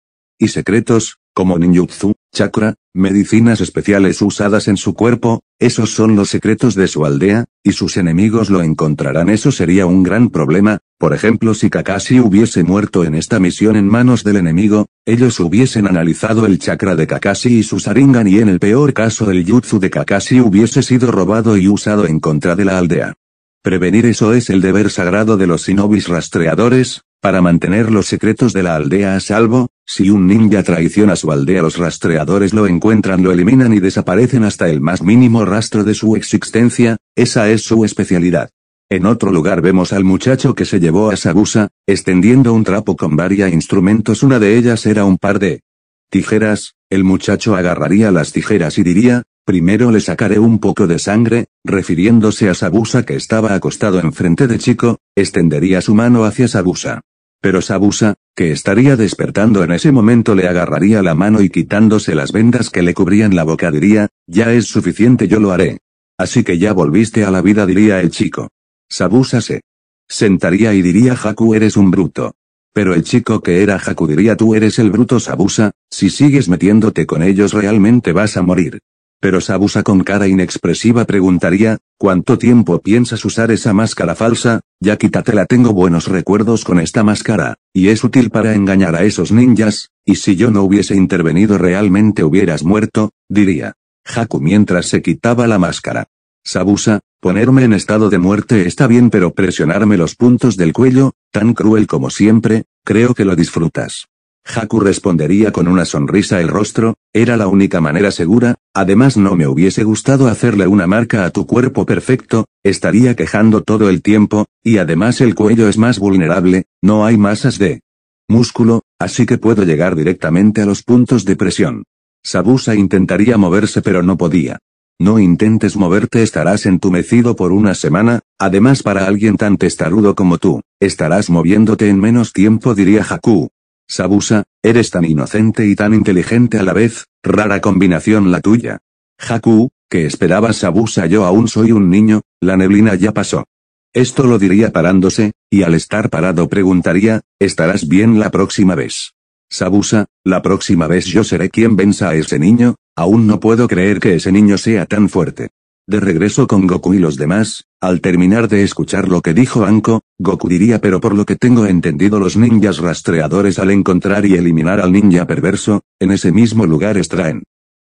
Y secretos, como ninjutsu, chakra, medicinas especiales usadas en su cuerpo, esos son los secretos de su aldea, y sus enemigos lo encontrarán. Eso sería un gran problema, por ejemplo si Kakashi hubiese muerto en esta misión en manos del enemigo, ellos hubiesen analizado el chakra de Kakashi y su saringan y en el peor caso el jutsu de Kakashi hubiese sido robado y usado en contra de la aldea. Prevenir eso es el deber sagrado de los sinobis rastreadores, para mantener los secretos de la aldea a salvo, si un ninja traiciona su aldea los rastreadores lo encuentran, lo eliminan y desaparecen hasta el más mínimo rastro de su existencia, esa es su especialidad. En otro lugar vemos al muchacho que se llevó a Sabusa, extendiendo un trapo con varias instrumentos, una de ellas era un par de tijeras, el muchacho agarraría las tijeras y diría, primero le sacaré un poco de sangre, refiriéndose a Sabusa que estaba acostado enfrente de Chico, extendería su mano hacia Sabusa. Pero Sabusa, que estaría despertando en ese momento le agarraría la mano y quitándose las vendas que le cubrían la boca diría, ya es suficiente yo lo haré. Así que ya volviste a la vida diría el chico. Sabusa se sentaría y diría Haku eres un bruto. Pero el chico que era Haku diría tú eres el bruto Sabusa, si sigues metiéndote con ellos realmente vas a morir. Pero Sabusa con cara inexpresiva preguntaría, ¿cuánto tiempo piensas usar esa máscara falsa? Ya quítatela tengo buenos recuerdos con esta máscara, y es útil para engañar a esos ninjas, y si yo no hubiese intervenido realmente hubieras muerto, diría. Haku mientras se quitaba la máscara. Sabusa, ponerme en estado de muerte está bien pero presionarme los puntos del cuello, tan cruel como siempre, creo que lo disfrutas. Haku respondería con una sonrisa el rostro, era la única manera segura, además no me hubiese gustado hacerle una marca a tu cuerpo perfecto, estaría quejando todo el tiempo, y además el cuello es más vulnerable, no hay masas de músculo, así que puedo llegar directamente a los puntos de presión. Sabusa intentaría moverse pero no podía. No intentes moverte estarás entumecido por una semana, además para alguien tan testarudo como tú, estarás moviéndote en menos tiempo diría Haku, Sabusa, eres tan inocente y tan inteligente a la vez, rara combinación la tuya. Haku, que esperabas Sabusa yo aún soy un niño, la neblina ya pasó. Esto lo diría parándose, y al estar parado preguntaría, ¿estarás bien la próxima vez? Sabusa, la próxima vez yo seré quien venza a ese niño, aún no puedo creer que ese niño sea tan fuerte. De regreso con Goku y los demás, al terminar de escuchar lo que dijo Anko, Goku diría pero por lo que tengo entendido los ninjas rastreadores al encontrar y eliminar al ninja perverso, en ese mismo lugar extraen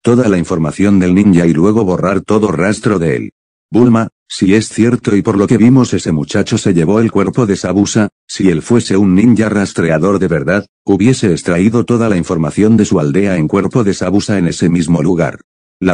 toda la información del ninja y luego borrar todo rastro de él. Bulma, si es cierto y por lo que vimos ese muchacho se llevó el cuerpo de Sabusa, si él fuese un ninja rastreador de verdad, hubiese extraído toda la información de su aldea en cuerpo de Sabusa en ese mismo lugar.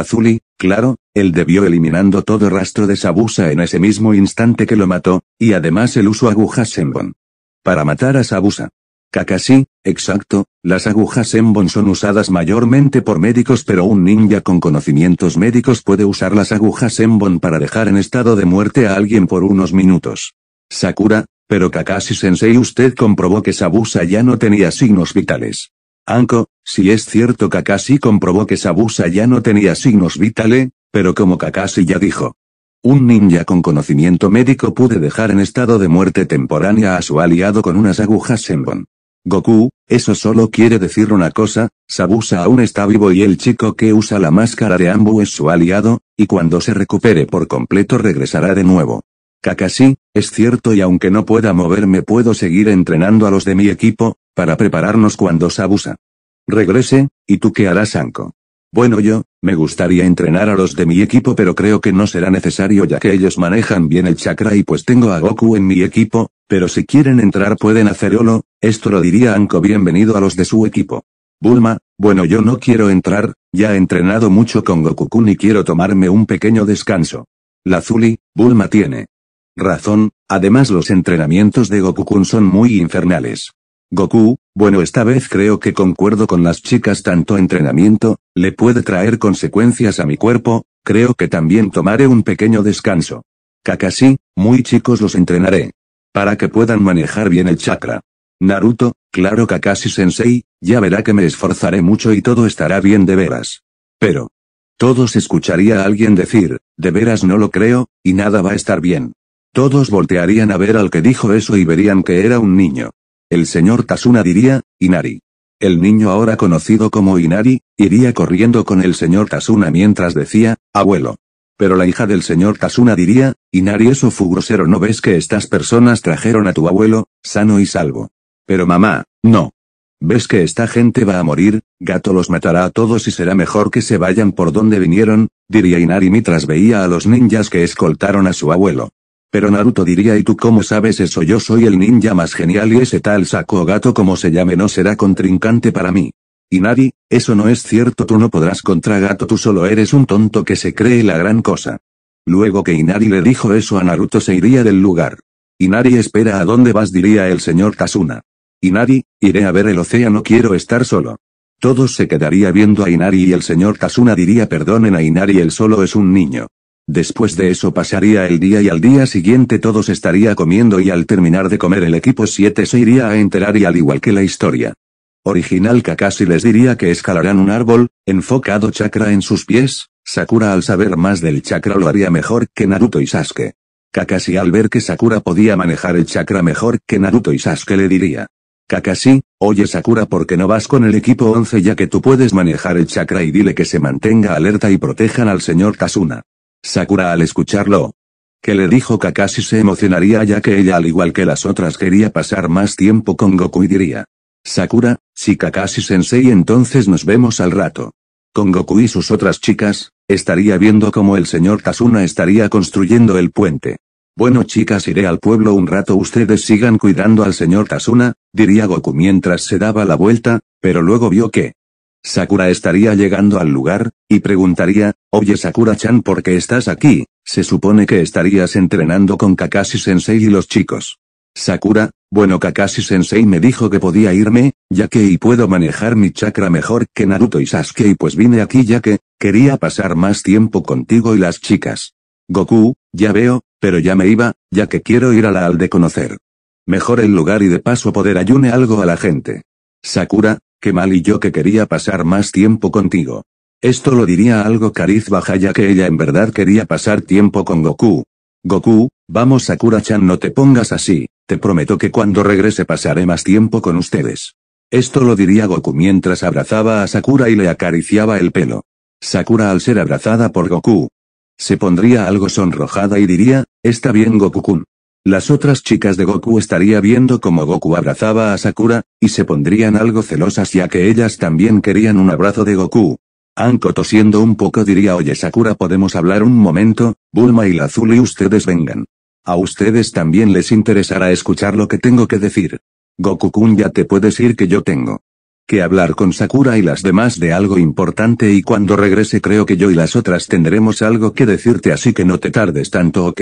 Zuli, claro, él debió eliminando todo rastro de Sabusa en ese mismo instante que lo mató, y además él usó agujas Sembon. Para matar a Sabusa. Kakashi, exacto, las agujas Sembon son usadas mayormente por médicos pero un ninja con conocimientos médicos puede usar las agujas Sembon para dejar en estado de muerte a alguien por unos minutos. Sakura, pero Kakashi-sensei usted comprobó que Sabusa ya no tenía signos vitales. Anko, si es cierto Kakashi comprobó que Sabusa ya no tenía signos vitales, pero como Kakashi ya dijo. Un ninja con conocimiento médico pude dejar en estado de muerte temporánea a su aliado con unas agujas Senbon. Goku, eso solo quiere decir una cosa, Sabusa aún está vivo y el chico que usa la máscara de Ambu es su aliado, y cuando se recupere por completo regresará de nuevo. Kakashi, es cierto y aunque no pueda moverme puedo seguir entrenando a los de mi equipo, para prepararnos cuando se abusa. Regrese, ¿y tú qué harás, Anko? Bueno yo, me gustaría entrenar a los de mi equipo pero creo que no será necesario ya que ellos manejan bien el chakra y pues tengo a Goku en mi equipo, pero si quieren entrar pueden hacerlo, esto lo diría Anko bienvenido a los de su equipo. Bulma, bueno yo no quiero entrar, ya he entrenado mucho con Goku-kun y quiero tomarme un pequeño descanso. La Zuli, Bulma tiene razón, además los entrenamientos de Goku-kun son muy infernales. Goku, bueno esta vez creo que concuerdo con las chicas tanto entrenamiento, le puede traer consecuencias a mi cuerpo, creo que también tomaré un pequeño descanso. Kakashi, muy chicos los entrenaré. Para que puedan manejar bien el chakra. Naruto, claro Kakashi sensei, ya verá que me esforzaré mucho y todo estará bien de veras. Pero. Todos escucharía a alguien decir, de veras no lo creo, y nada va a estar bien. Todos voltearían a ver al que dijo eso y verían que era un niño. El señor Tasuna diría, Inari. El niño ahora conocido como Inari, iría corriendo con el señor Tasuna mientras decía, abuelo. Pero la hija del señor Tasuna diría, Inari eso fue grosero no ves que estas personas trajeron a tu abuelo, sano y salvo. Pero mamá, no. ¿Ves que esta gente va a morir? Gato los matará a todos y será mejor que se vayan por donde vinieron, diría Inari mientras veía a los ninjas que escoltaron a su abuelo. Pero Naruto diría ¿y tú cómo sabes eso? Yo soy el ninja más genial y ese tal saco gato como se llame no será contrincante para mí. Inari, eso no es cierto, tú no podrás contra gato, tú solo eres un tonto que se cree la gran cosa. Luego que Inari le dijo eso a Naruto se iría del lugar. Inari espera a dónde vas diría el señor Tasuna. Inari, iré a ver el océano quiero estar solo. Todos se quedaría viendo a Inari y el señor Tasuna diría perdonen a Inari él solo es un niño. Después de eso pasaría el día y al día siguiente todos estaría comiendo y al terminar de comer el equipo 7 se iría a enterar y al igual que la historia. Original Kakashi les diría que escalarán un árbol, enfocado chakra en sus pies, Sakura al saber más del chakra lo haría mejor que Naruto y Sasuke. Kakashi al ver que Sakura podía manejar el chakra mejor que Naruto y Sasuke le diría. Kakashi, oye Sakura porque no vas con el equipo 11 ya que tú puedes manejar el chakra y dile que se mantenga alerta y protejan al señor tasuna Sakura al escucharlo. Que le dijo Kakashi se emocionaría ya que ella al igual que las otras quería pasar más tiempo con Goku y diría. Sakura, si Kakashi sensei entonces nos vemos al rato. Con Goku y sus otras chicas, estaría viendo cómo el señor Tasuna estaría construyendo el puente. Bueno chicas iré al pueblo un rato ustedes sigan cuidando al señor Tasuna, diría Goku mientras se daba la vuelta, pero luego vio que, Sakura estaría llegando al lugar, y preguntaría, oye Sakura-chan ¿por qué estás aquí? Se supone que estarías entrenando con Kakashi-sensei y los chicos. Sakura, bueno Kakashi-sensei me dijo que podía irme, ya que y puedo manejar mi chakra mejor que Naruto y Sasuke y pues vine aquí ya que, quería pasar más tiempo contigo y las chicas. Goku, ya veo, pero ya me iba, ya que quiero ir a la al de conocer. Mejor el lugar y de paso poder ayune algo a la gente. Sakura, que mal y yo que quería pasar más tiempo contigo. Esto lo diría algo Cariz Baja ya que ella en verdad quería pasar tiempo con Goku. Goku, vamos Sakura-chan no te pongas así, te prometo que cuando regrese pasaré más tiempo con ustedes. Esto lo diría Goku mientras abrazaba a Sakura y le acariciaba el pelo. Sakura al ser abrazada por Goku, se pondría algo sonrojada y diría, está bien Goku-kun. Las otras chicas de Goku estaría viendo cómo Goku abrazaba a Sakura, y se pondrían algo celosas ya que ellas también querían un abrazo de Goku. Anko tosiendo un poco diría oye Sakura podemos hablar un momento, Bulma y la Azul y ustedes vengan. A ustedes también les interesará escuchar lo que tengo que decir. Goku-kun ya te puedes ir que yo tengo que hablar con Sakura y las demás de algo importante y cuando regrese creo que yo y las otras tendremos algo que decirte así que no te tardes tanto ok.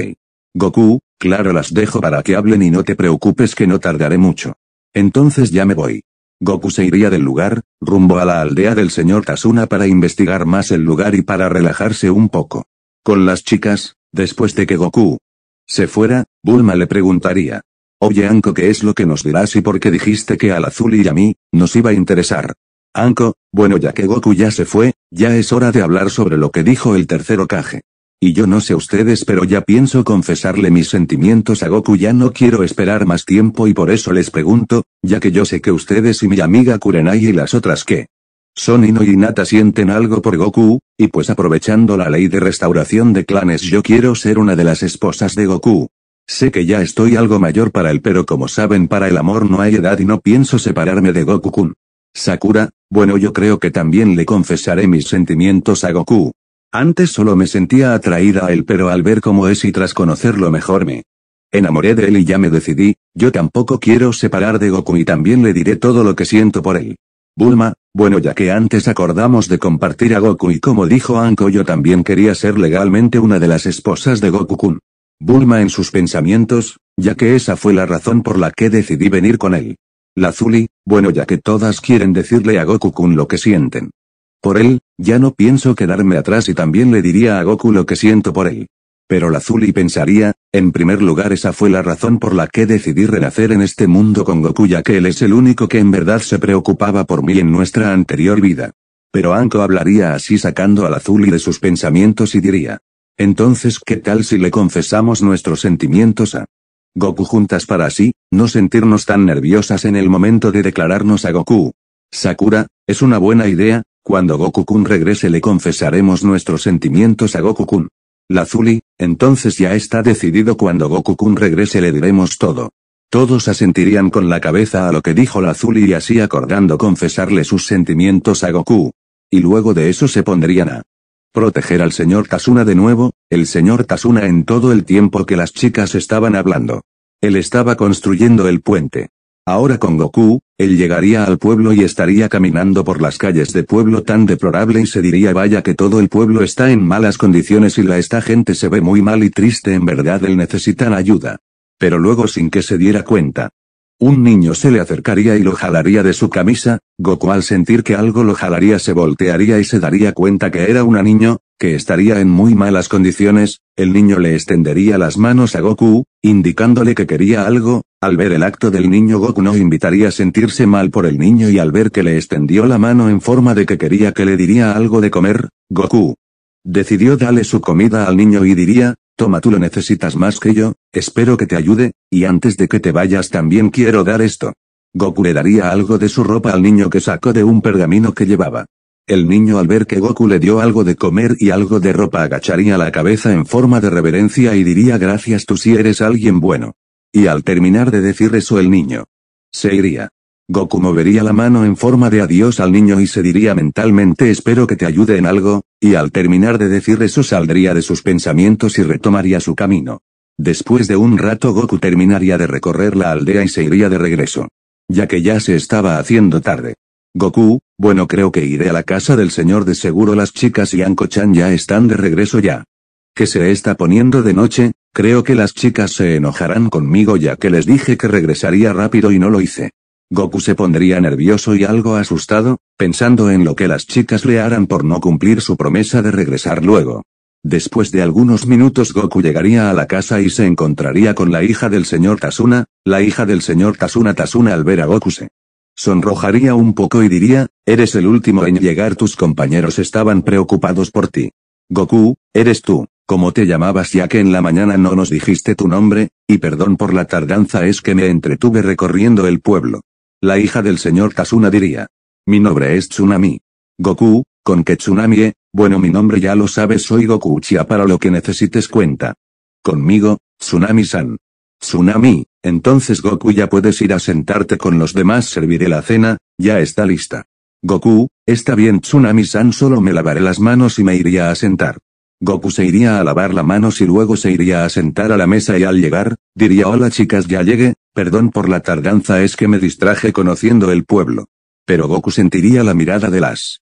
Goku, claro las dejo para que hablen y no te preocupes que no tardaré mucho. Entonces ya me voy. Goku se iría del lugar, rumbo a la aldea del señor Tasuna para investigar más el lugar y para relajarse un poco. Con las chicas, después de que Goku se fuera, Bulma le preguntaría. Oye Anko, ¿qué es lo que nos dirás y por qué dijiste que al azul y a mí, nos iba a interesar? Anko, bueno ya que Goku ya se fue, ya es hora de hablar sobre lo que dijo el tercero Kage. Y yo no sé ustedes pero ya pienso confesarle mis sentimientos a Goku ya no quiero esperar más tiempo y por eso les pregunto, ya que yo sé que ustedes y mi amiga Kurenai y las otras que son Ino y Nata sienten algo por Goku, y pues aprovechando la ley de restauración de clanes yo quiero ser una de las esposas de Goku. Sé que ya estoy algo mayor para él pero como saben para el amor no hay edad y no pienso separarme de Goku-kun. Sakura, bueno yo creo que también le confesaré mis sentimientos a Goku. Antes solo me sentía atraída a él, pero al ver cómo es y tras conocerlo mejor me enamoré de él y ya me decidí, yo tampoco quiero separar de Goku y también le diré todo lo que siento por él. Bulma, bueno ya que antes acordamos de compartir a Goku y como dijo Anko yo también quería ser legalmente una de las esposas de Goku-kun. Bulma en sus pensamientos, ya que esa fue la razón por la que decidí venir con él. Lazuli, bueno ya que todas quieren decirle a Goku-kun lo que sienten. Por él, ya no pienso quedarme atrás y también le diría a Goku lo que siento por él. Pero la Zuli pensaría, en primer lugar esa fue la razón por la que decidí renacer en este mundo con Goku ya que él es el único que en verdad se preocupaba por mí en nuestra anterior vida. Pero Anko hablaría así sacando a la Zuli de sus pensamientos y diría. Entonces, ¿qué tal si le confesamos nuestros sentimientos a Goku juntas para así, no sentirnos tan nerviosas en el momento de declararnos a Goku? Sakura, es una buena idea, cuando Goku-kun regrese le confesaremos nuestros sentimientos a Goku-kun. La Zuli, entonces ya está decidido cuando Goku-kun regrese le diremos todo. Todos asentirían con la cabeza a lo que dijo la Zuli y así acordando confesarle sus sentimientos a Goku. Y luego de eso se pondrían a proteger al señor Tasuna de nuevo, el señor Tasuna en todo el tiempo que las chicas estaban hablando. Él estaba construyendo el puente. Ahora con Goku, él llegaría al pueblo y estaría caminando por las calles de pueblo tan deplorable y se diría vaya que todo el pueblo está en malas condiciones y la esta gente se ve muy mal y triste en verdad él necesitan ayuda. Pero luego sin que se diera cuenta, un niño se le acercaría y lo jalaría de su camisa, Goku al sentir que algo lo jalaría se voltearía y se daría cuenta que era una niño, que estaría en muy malas condiciones, el niño le extendería las manos a Goku, indicándole que quería algo, al ver el acto del niño Goku no invitaría a sentirse mal por el niño y al ver que le extendió la mano en forma de que quería que le diría algo de comer, Goku decidió darle su comida al niño y diría, Toma tú lo necesitas más que yo, espero que te ayude, y antes de que te vayas también quiero dar esto. Goku le daría algo de su ropa al niño que sacó de un pergamino que llevaba. El niño al ver que Goku le dio algo de comer y algo de ropa agacharía la cabeza en forma de reverencia y diría gracias tú si eres alguien bueno. Y al terminar de decir eso el niño se iría. Goku movería la mano en forma de adiós al niño y se diría mentalmente espero que te ayude en algo, y al terminar de decir eso saldría de sus pensamientos y retomaría su camino. Después de un rato Goku terminaría de recorrer la aldea y se iría de regreso. Ya que ya se estaba haciendo tarde. Goku, bueno creo que iré a la casa del señor de seguro las chicas y Anko-chan ya están de regreso ya. Que se está poniendo de noche, creo que las chicas se enojarán conmigo ya que les dije que regresaría rápido y no lo hice. Goku se pondría nervioso y algo asustado, pensando en lo que las chicas le harán por no cumplir su promesa de regresar luego. Después de algunos minutos Goku llegaría a la casa y se encontraría con la hija del señor Tasuna, la hija del señor Tasuna Tasuna al ver a Goku se sonrojaría un poco y diría, eres el último en llegar tus compañeros estaban preocupados por ti. Goku, eres tú, como te llamabas ya que en la mañana no nos dijiste tu nombre, y perdón por la tardanza es que me entretuve recorriendo el pueblo. La hija del señor Tasuna diría. Mi nombre es Tsunami. Goku, con que Tsunami, e, bueno mi nombre ya lo sabes soy Goku Uchiha para lo que necesites cuenta. Conmigo, Tsunami-san. Tsunami, entonces Goku ya puedes ir a sentarte con los demás serviré la cena, ya está lista. Goku, está bien Tsunami-san solo me lavaré las manos y me iría a sentar. Goku se iría a lavar las manos y luego se iría a sentar a la mesa y al llegar, diría hola chicas ya llegué, Perdón por la tardanza es que me distraje conociendo el pueblo. Pero Goku sentiría la mirada de las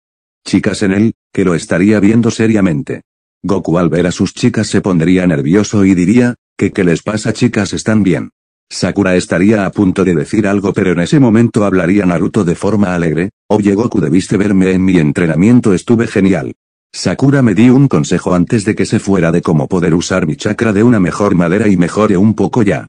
chicas en él, que lo estaría viendo seriamente. Goku al ver a sus chicas se pondría nervioso y diría, que qué les pasa chicas están bien. Sakura estaría a punto de decir algo pero en ese momento hablaría Naruto de forma alegre, oye Goku debiste verme en mi entrenamiento estuve genial. Sakura me di un consejo antes de que se fuera de cómo poder usar mi chakra de una mejor manera y mejore un poco ya.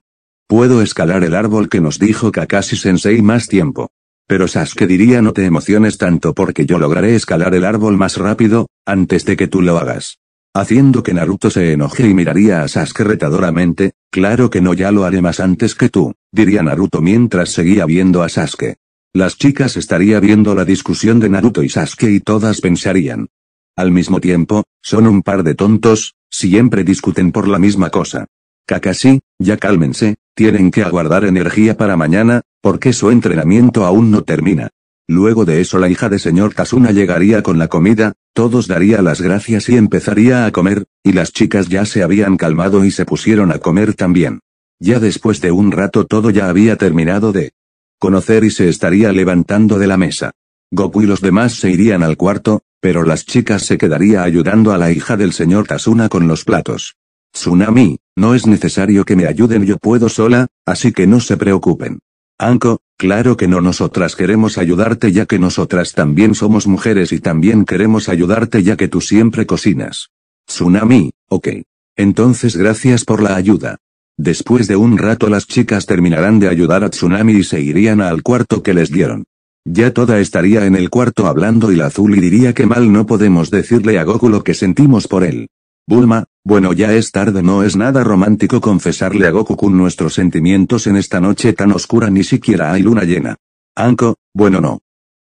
Puedo escalar el árbol que nos dijo Kakashi-sensei más tiempo. Pero Sasuke diría no te emociones tanto porque yo lograré escalar el árbol más rápido, antes de que tú lo hagas. Haciendo que Naruto se enoje y miraría a Sasuke retadoramente, claro que no ya lo haré más antes que tú, diría Naruto mientras seguía viendo a Sasuke. Las chicas estaría viendo la discusión de Naruto y Sasuke y todas pensarían. Al mismo tiempo, son un par de tontos, siempre discuten por la misma cosa. Kakashi, ya cálmense, tienen que aguardar energía para mañana, porque su entrenamiento aún no termina. Luego de eso la hija del señor Kasuna llegaría con la comida, todos daría las gracias y empezaría a comer, y las chicas ya se habían calmado y se pusieron a comer también. Ya después de un rato todo ya había terminado de conocer y se estaría levantando de la mesa. Goku y los demás se irían al cuarto, pero las chicas se quedaría ayudando a la hija del señor Tasuna con los platos. Tsunami, no es necesario que me ayuden, yo puedo sola, así que no se preocupen. Anko, claro que no nosotras queremos ayudarte ya que nosotras también somos mujeres y también queremos ayudarte ya que tú siempre cocinas. Tsunami, ok. Entonces gracias por la ayuda. Después de un rato las chicas terminarán de ayudar a Tsunami y se irían al cuarto que les dieron. Ya toda estaría en el cuarto hablando y la azul y diría que mal no podemos decirle a Goku lo que sentimos por él. Bulma, bueno ya es tarde no es nada romántico confesarle a goku con nuestros sentimientos en esta noche tan oscura ni siquiera hay luna llena. Anko, bueno no.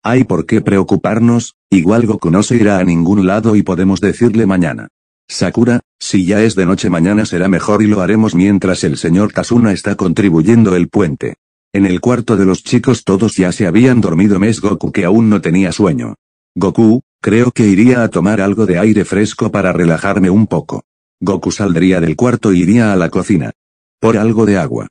Hay por qué preocuparnos, igual Goku no se irá a ningún lado y podemos decirle mañana. Sakura, si ya es de noche mañana será mejor y lo haremos mientras el señor Tasuna está contribuyendo el puente. En el cuarto de los chicos todos ya se habían dormido mes Goku que aún no tenía sueño. Goku, creo que iría a tomar algo de aire fresco para relajarme un poco. Goku saldría del cuarto e iría a la cocina. Por algo de agua.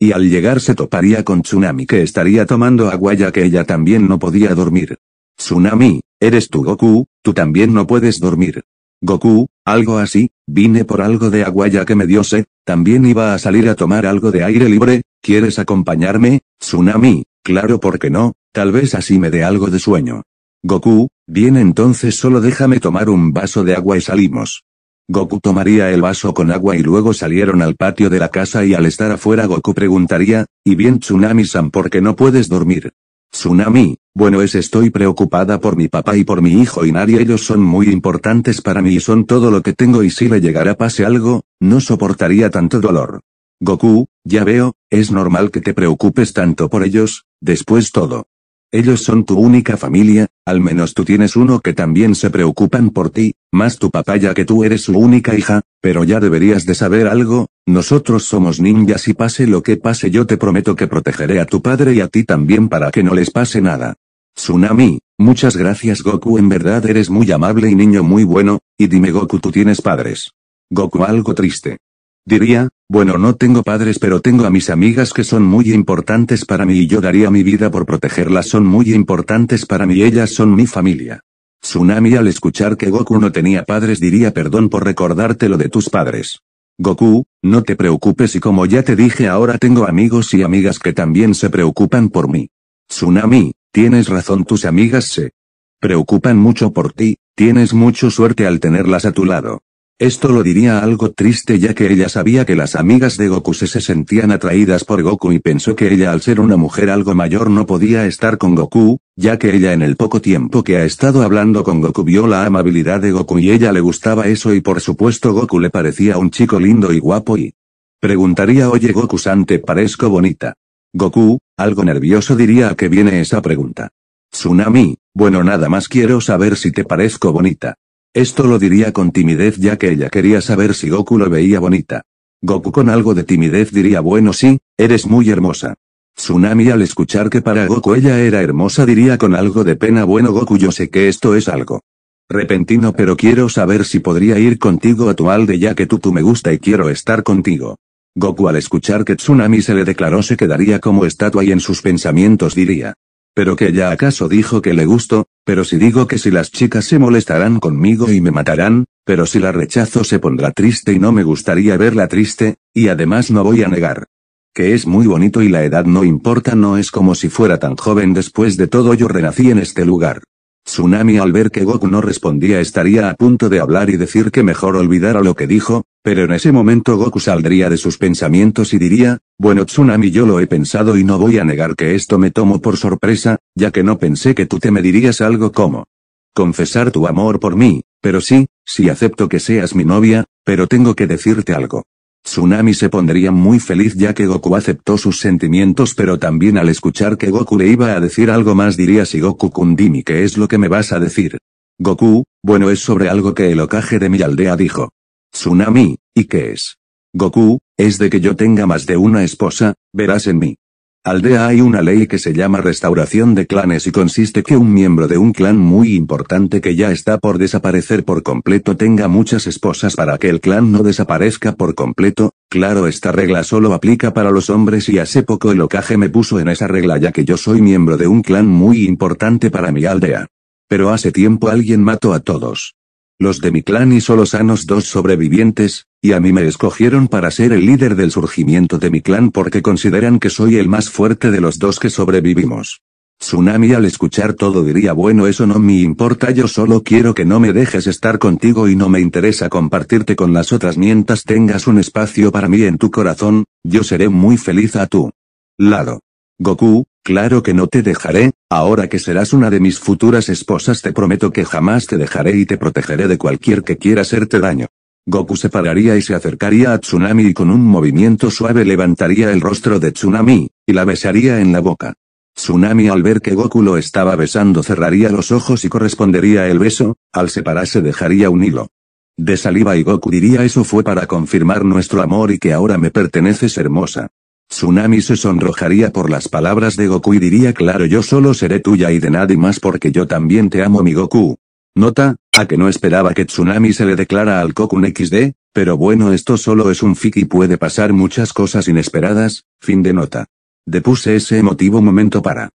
Y al llegar se toparía con Tsunami que estaría tomando agua ya que ella también no podía dormir. Tsunami, eres tú Goku, tú también no puedes dormir. Goku, algo así, vine por algo de agua ya que me dio sed, también iba a salir a tomar algo de aire libre, ¿quieres acompañarme, Tsunami? Claro porque no, tal vez así me dé algo de sueño. Goku, bien entonces solo déjame tomar un vaso de agua y salimos. Goku tomaría el vaso con agua y luego salieron al patio de la casa y al estar afuera Goku preguntaría, ¿y bien Tsunami-san por qué no puedes dormir? Tsunami, bueno es estoy preocupada por mi papá y por mi hijo Inari ellos son muy importantes para mí y son todo lo que tengo y si le llegara pase algo, no soportaría tanto dolor. Goku, ya veo, es normal que te preocupes tanto por ellos, después todo. Ellos son tu única familia, al menos tú tienes uno que también se preocupan por ti, más tu papá ya que tú eres su única hija, pero ya deberías de saber algo, nosotros somos ninjas y pase lo que pase yo te prometo que protegeré a tu padre y a ti también para que no les pase nada. Tsunami, muchas gracias Goku en verdad eres muy amable y niño muy bueno, y dime Goku tú tienes padres. Goku algo triste. Diría, bueno no tengo padres pero tengo a mis amigas que son muy importantes para mí y yo daría mi vida por protegerlas son muy importantes para mí ellas son mi familia. Tsunami al escuchar que Goku no tenía padres diría perdón por recordártelo de tus padres. Goku, no te preocupes y como ya te dije ahora tengo amigos y amigas que también se preocupan por mí. Tsunami, tienes razón tus amigas se preocupan mucho por ti, tienes mucha suerte al tenerlas a tu lado. Esto lo diría algo triste ya que ella sabía que las amigas de Goku se, se sentían atraídas por Goku y pensó que ella al ser una mujer algo mayor no podía estar con Goku, ya que ella en el poco tiempo que ha estado hablando con Goku vio la amabilidad de Goku y ella le gustaba eso y por supuesto Goku le parecía un chico lindo y guapo y preguntaría oye Goku-san te parezco bonita. Goku, algo nervioso diría a que viene esa pregunta. Tsunami, bueno nada más quiero saber si te parezco bonita. Esto lo diría con timidez ya que ella quería saber si Goku lo veía bonita. Goku con algo de timidez diría bueno sí, eres muy hermosa. Tsunami al escuchar que para Goku ella era hermosa diría con algo de pena bueno Goku yo sé que esto es algo repentino pero quiero saber si podría ir contigo a tu alde ya que tú tú me gusta y quiero estar contigo. Goku al escuchar que Tsunami se le declaró se quedaría como estatua y en sus pensamientos diría, pero que ya acaso dijo que le gusto, pero si digo que si las chicas se molestarán conmigo y me matarán, pero si la rechazo se pondrá triste y no me gustaría verla triste, y además no voy a negar. Que es muy bonito y la edad no importa, no es como si fuera tan joven después de todo yo renací en este lugar. Tsunami al ver que Goku no respondía estaría a punto de hablar y decir que mejor olvidara lo que dijo, pero en ese momento Goku saldría de sus pensamientos y diría, bueno Tsunami yo lo he pensado y no voy a negar que esto me tomo por sorpresa, ya que no pensé que tú te me dirías algo como confesar tu amor por mí, pero sí, sí acepto que seas mi novia, pero tengo que decirte algo. Tsunami se pondría muy feliz ya que Goku aceptó sus sentimientos pero también al escuchar que Goku le iba a decir algo más diría si Goku Kundimi ¿qué es lo que me vas a decir? Goku, bueno es sobre algo que el ocaje de mi aldea dijo. Tsunami, ¿y qué es? Goku, es de que yo tenga más de una esposa, verás en mí aldea hay una ley que se llama restauración de clanes y consiste que un miembro de un clan muy importante que ya está por desaparecer por completo tenga muchas esposas para que el clan no desaparezca por completo, claro esta regla solo aplica para los hombres y hace poco el ocaje me puso en esa regla ya que yo soy miembro de un clan muy importante para mi aldea. Pero hace tiempo alguien mató a todos. Los de mi clan y solo sanos dos sobrevivientes, y a mí me escogieron para ser el líder del surgimiento de mi clan porque consideran que soy el más fuerte de los dos que sobrevivimos. Tsunami al escuchar todo diría bueno eso no me importa yo solo quiero que no me dejes estar contigo y no me interesa compartirte con las otras mientras tengas un espacio para mí en tu corazón, yo seré muy feliz a tu lado. Goku, claro que no te dejaré, ahora que serás una de mis futuras esposas te prometo que jamás te dejaré y te protegeré de cualquier que quiera hacerte daño. Goku se pararía y se acercaría a Tsunami y con un movimiento suave levantaría el rostro de Tsunami, y la besaría en la boca. Tsunami al ver que Goku lo estaba besando cerraría los ojos y correspondería el beso, al separarse dejaría un hilo. De saliva y Goku diría eso fue para confirmar nuestro amor y que ahora me perteneces hermosa. Tsunami se sonrojaría por las palabras de Goku y diría claro yo solo seré tuya y de nadie más porque yo también te amo mi Goku. Nota, a ah, que no esperaba que Tsunami se le declara al un XD, pero bueno esto solo es un fic y puede pasar muchas cosas inesperadas, fin de nota. Depuse ese emotivo momento para.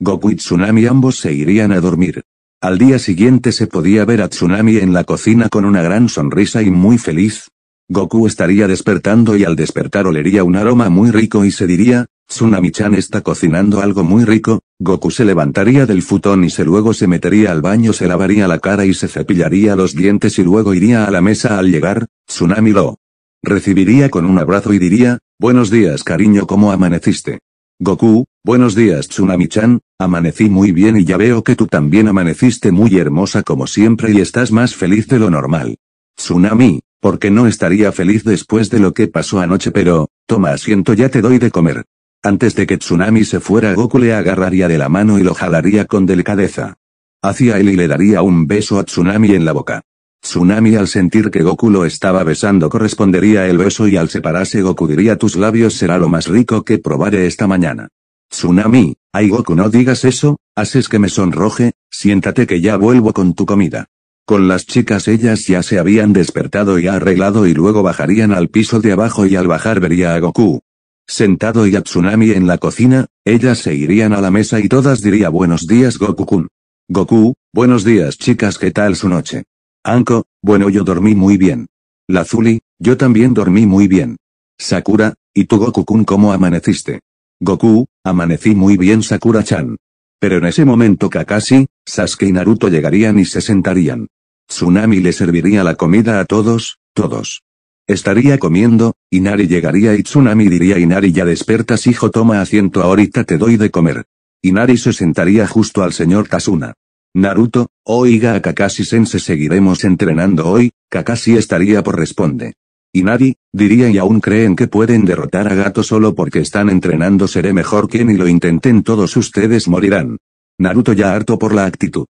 Goku y Tsunami ambos se irían a dormir. Al día siguiente se podía ver a Tsunami en la cocina con una gran sonrisa y muy feliz. Goku estaría despertando y al despertar olería un aroma muy rico y se diría, Tsunami-chan está cocinando algo muy rico, Goku se levantaría del futón y se luego se metería al baño, se lavaría la cara y se cepillaría los dientes y luego iría a la mesa al llegar, Tsunami lo recibiría con un abrazo y diría, buenos días cariño, ¿cómo amaneciste? Goku, buenos días Tsunami-chan, amanecí muy bien y ya veo que tú también amaneciste muy hermosa como siempre y estás más feliz de lo normal. Tsunami, porque no estaría feliz después de lo que pasó anoche pero, toma asiento ya te doy de comer. Antes de que Tsunami se fuera Goku le agarraría de la mano y lo jalaría con delicadeza. Hacia él y le daría un beso a Tsunami en la boca. Tsunami al sentir que Goku lo estaba besando correspondería el beso y al separarse Goku diría tus labios será lo más rico que probaré esta mañana. Tsunami, ay Goku no digas eso, haces que me sonroje, siéntate que ya vuelvo con tu comida. Con las chicas ellas ya se habían despertado y arreglado y luego bajarían al piso de abajo y al bajar vería a Goku, Sentado y a Tsunami en la cocina, ellas se irían a la mesa y todas diría buenos días Goku-kun. Goku, buenos días chicas, ¿qué tal su noche? Anko, bueno yo dormí muy bien. Lazuli, yo también dormí muy bien. Sakura, ¿y tú Goku-kun cómo amaneciste? Goku, amanecí muy bien Sakura-chan. Pero en ese momento Kakashi, Sasuke y Naruto llegarían y se sentarían. Tsunami le serviría la comida a todos, todos. Estaría comiendo, Inari llegaría y Tsunami diría Inari ya despertas hijo toma asiento ahorita te doy de comer. Inari se sentaría justo al señor Tasuna. Naruto, oiga a kakashi sense seguiremos entrenando hoy, Kakashi estaría por responde. Inari, diría y aún creen que pueden derrotar a Gato solo porque están entrenando seré mejor que ni lo intenten todos ustedes morirán. Naruto ya harto por la actitud.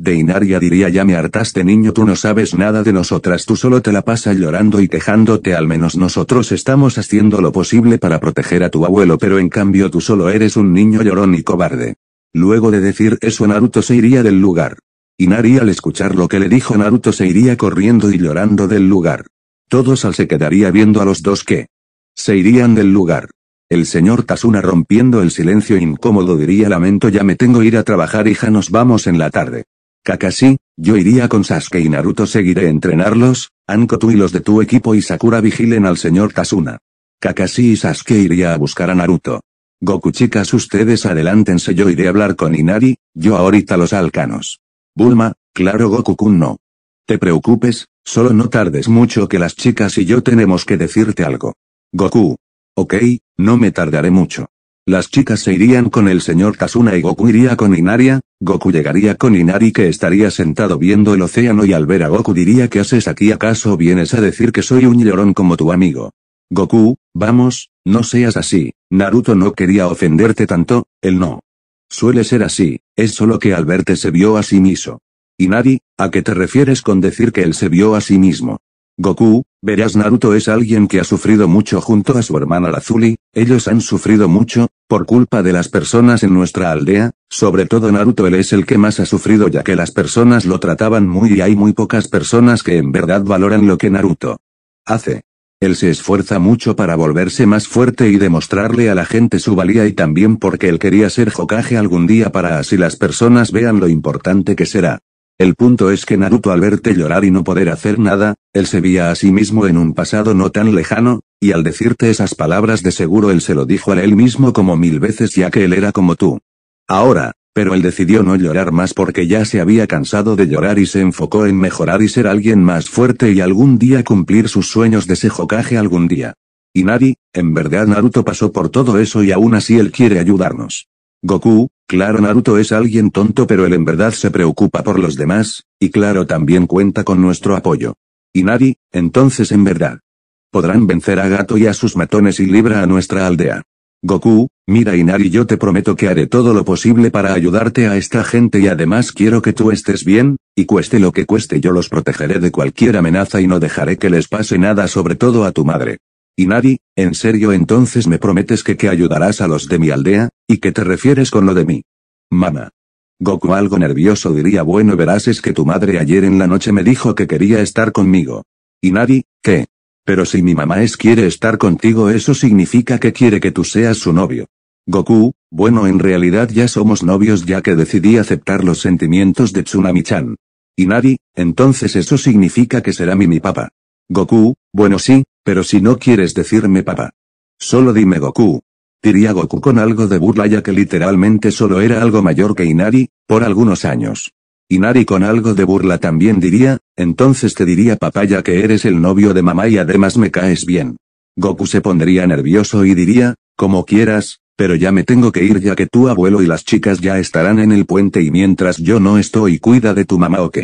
De Inaria diría ya me hartaste niño tú no sabes nada de nosotras tú solo te la pasas llorando y quejándote al menos nosotros estamos haciendo lo posible para proteger a tu abuelo pero en cambio tú solo eres un niño llorón y cobarde. Luego de decir eso Naruto se iría del lugar. Inari al escuchar lo que le dijo Naruto se iría corriendo y llorando del lugar. Todos al se quedaría viendo a los dos que se irían del lugar. El señor Tasuna rompiendo el silencio incómodo diría lamento ya me tengo ir a trabajar hija nos vamos en la tarde. Kakashi, yo iría con Sasuke y Naruto seguiré entrenarlos, Anko tú y los de tu equipo y Sakura vigilen al señor Kasuna. Kakashi y Sasuke iría a buscar a Naruto. Goku chicas ustedes adelántense yo iré a hablar con Inari, yo ahorita los alcanos. Bulma, claro Goku-kun no. Te preocupes, solo no tardes mucho que las chicas y yo tenemos que decirte algo. Goku. Ok, no me tardaré mucho. Las chicas se irían con el señor Kasuna y Goku iría con Inaria, Goku llegaría con Inari que estaría sentado viendo el océano y al ver a Goku diría que haces aquí acaso vienes a decir que soy un llorón como tu amigo. Goku, vamos, no seas así, Naruto no quería ofenderte tanto, él no. Suele ser así, es solo que al verte se vio a sí mismo. Inari, ¿a qué te refieres con decir que él se vio a sí mismo? Goku, verás Naruto es alguien que ha sufrido mucho junto a su hermana Lazuli, ellos han sufrido mucho, por culpa de las personas en nuestra aldea, sobre todo Naruto él es el que más ha sufrido ya que las personas lo trataban muy y hay muy pocas personas que en verdad valoran lo que Naruto hace. Él se esfuerza mucho para volverse más fuerte y demostrarle a la gente su valía y también porque él quería ser Hokage algún día para así las personas vean lo importante que será. El punto es que Naruto al verte llorar y no poder hacer nada, él se veía a sí mismo en un pasado no tan lejano, y al decirte esas palabras de seguro él se lo dijo a él mismo como mil veces ya que él era como tú. Ahora, pero él decidió no llorar más porque ya se había cansado de llorar y se enfocó en mejorar y ser alguien más fuerte y algún día cumplir sus sueños de ese algún día. Y en verdad Naruto pasó por todo eso y aún así él quiere ayudarnos. Goku, claro Naruto es alguien tonto pero él en verdad se preocupa por los demás, y claro también cuenta con nuestro apoyo. Y entonces en verdad. Podrán vencer a Gato y a sus matones y libra a nuestra aldea. Goku, mira Inari yo te prometo que haré todo lo posible para ayudarte a esta gente y además quiero que tú estés bien, y cueste lo que cueste yo los protegeré de cualquier amenaza y no dejaré que les pase nada sobre todo a tu madre. Inari, ¿en serio entonces me prometes que que ayudarás a los de mi aldea? ¿Y que te refieres con lo de mí? Mama. Goku algo nervioso diría bueno verás es que tu madre ayer en la noche me dijo que quería estar conmigo. Inari, ¿qué? Pero si mi mamá es quiere estar contigo eso significa que quiere que tú seas su novio. Goku, bueno en realidad ya somos novios ya que decidí aceptar los sentimientos de Tsunami-chan. Inari, entonces eso significa que será mi mi papá. Goku, bueno sí, pero si no quieres decirme papá. Solo dime Goku. Diría Goku con algo de burla ya que literalmente solo era algo mayor que Inari, por algunos años. Inari con algo de burla también diría, entonces te diría papaya que eres el novio de mamá y además me caes bien. Goku se pondría nervioso y diría, como quieras, pero ya me tengo que ir ya que tu abuelo y las chicas ya estarán en el puente y mientras yo no estoy cuida de tu mamá ok.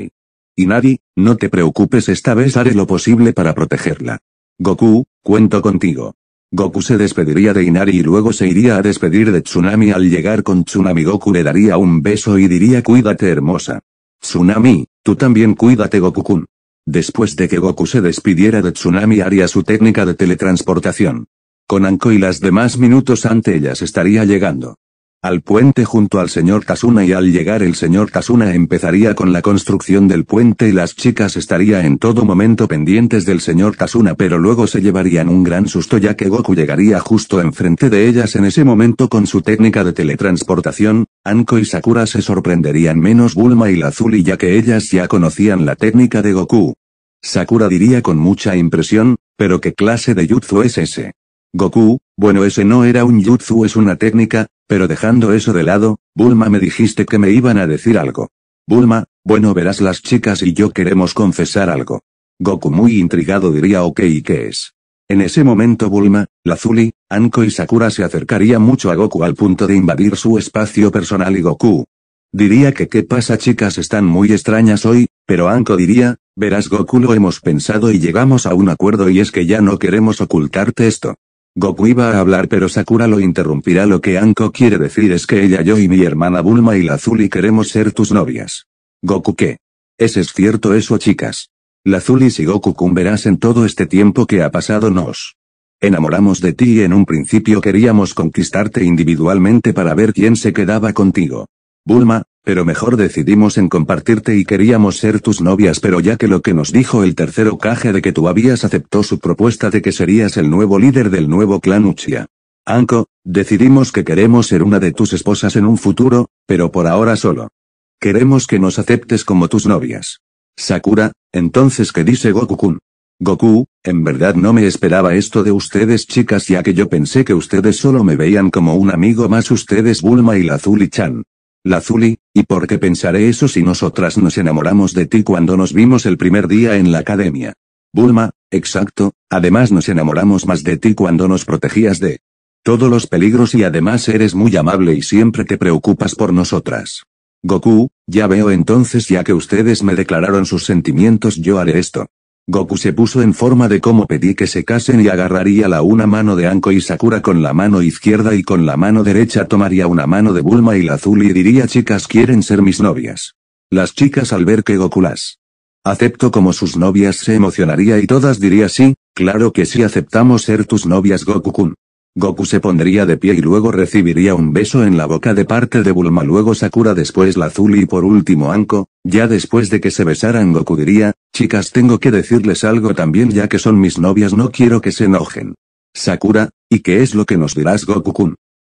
Inari, no te preocupes esta vez haré lo posible para protegerla. Goku, cuento contigo. Goku se despediría de Inari y luego se iría a despedir de Tsunami al llegar con Tsunami Goku le daría un beso y diría cuídate hermosa. Tsunami, tú también cuídate Goku-kun. Después de que Goku se despidiera de Tsunami haría su técnica de teletransportación. Con Anko y las demás minutos ante ellas estaría llegando al puente junto al señor Tasuna y al llegar el señor Tasuna empezaría con la construcción del puente y las chicas estaría en todo momento pendientes del señor Tasuna pero luego se llevarían un gran susto ya que Goku llegaría justo enfrente de ellas en ese momento con su técnica de teletransportación, Anko y Sakura se sorprenderían menos Bulma y la ya que ellas ya conocían la técnica de Goku. Sakura diría con mucha impresión, pero ¿qué clase de jutsu es ese? Goku, bueno ese no era un jutsu es una técnica, pero dejando eso de lado, Bulma me dijiste que me iban a decir algo. Bulma, bueno verás las chicas y yo queremos confesar algo. Goku muy intrigado diría ok y ¿qué es? En ese momento Bulma, Lazuli, Anko y Sakura se acercaría mucho a Goku al punto de invadir su espacio personal y Goku. Diría que qué pasa chicas están muy extrañas hoy, pero Anko diría, verás Goku lo hemos pensado y llegamos a un acuerdo y es que ya no queremos ocultarte esto. Goku iba a hablar pero Sakura lo interrumpirá lo que Anko quiere decir es que ella yo y mi hermana Bulma y la Zuli queremos ser tus novias. Goku ¿qué? ¿Ese es cierto eso chicas? La Zuli y Goku cumberás en todo este tiempo que ha pasado nos enamoramos de ti y en un principio queríamos conquistarte individualmente para ver quién se quedaba contigo. Bulma, pero mejor decidimos en compartirte y queríamos ser tus novias pero ya que lo que nos dijo el tercero caje de que tú habías aceptó su propuesta de que serías el nuevo líder del nuevo clan Uchiha. Anko, decidimos que queremos ser una de tus esposas en un futuro, pero por ahora solo. Queremos que nos aceptes como tus novias. Sakura, entonces ¿qué dice Goku-kun? Goku, en verdad no me esperaba esto de ustedes chicas ya que yo pensé que ustedes solo me veían como un amigo más ustedes Bulma y la Zuli-chan. Lazuli, ¿y por qué pensaré eso si nosotras nos enamoramos de ti cuando nos vimos el primer día en la academia? Bulma, exacto, además nos enamoramos más de ti cuando nos protegías de todos los peligros y además eres muy amable y siempre te preocupas por nosotras. Goku, ya veo entonces ya que ustedes me declararon sus sentimientos yo haré esto. Goku se puso en forma de cómo pedí que se casen y agarraría la una mano de Anko y Sakura con la mano izquierda y con la mano derecha tomaría una mano de Bulma y la azul y diría chicas quieren ser mis novias. Las chicas al ver que Goku las acepto como sus novias se emocionaría y todas diría sí, claro que sí aceptamos ser tus novias Goku-kun. Goku se pondría de pie y luego recibiría un beso en la boca de parte de Bulma luego Sakura después la Zuli y por último Anko, ya después de que se besaran Goku diría, chicas tengo que decirles algo también ya que son mis novias no quiero que se enojen. Sakura, ¿y qué es lo que nos dirás Goku-kun?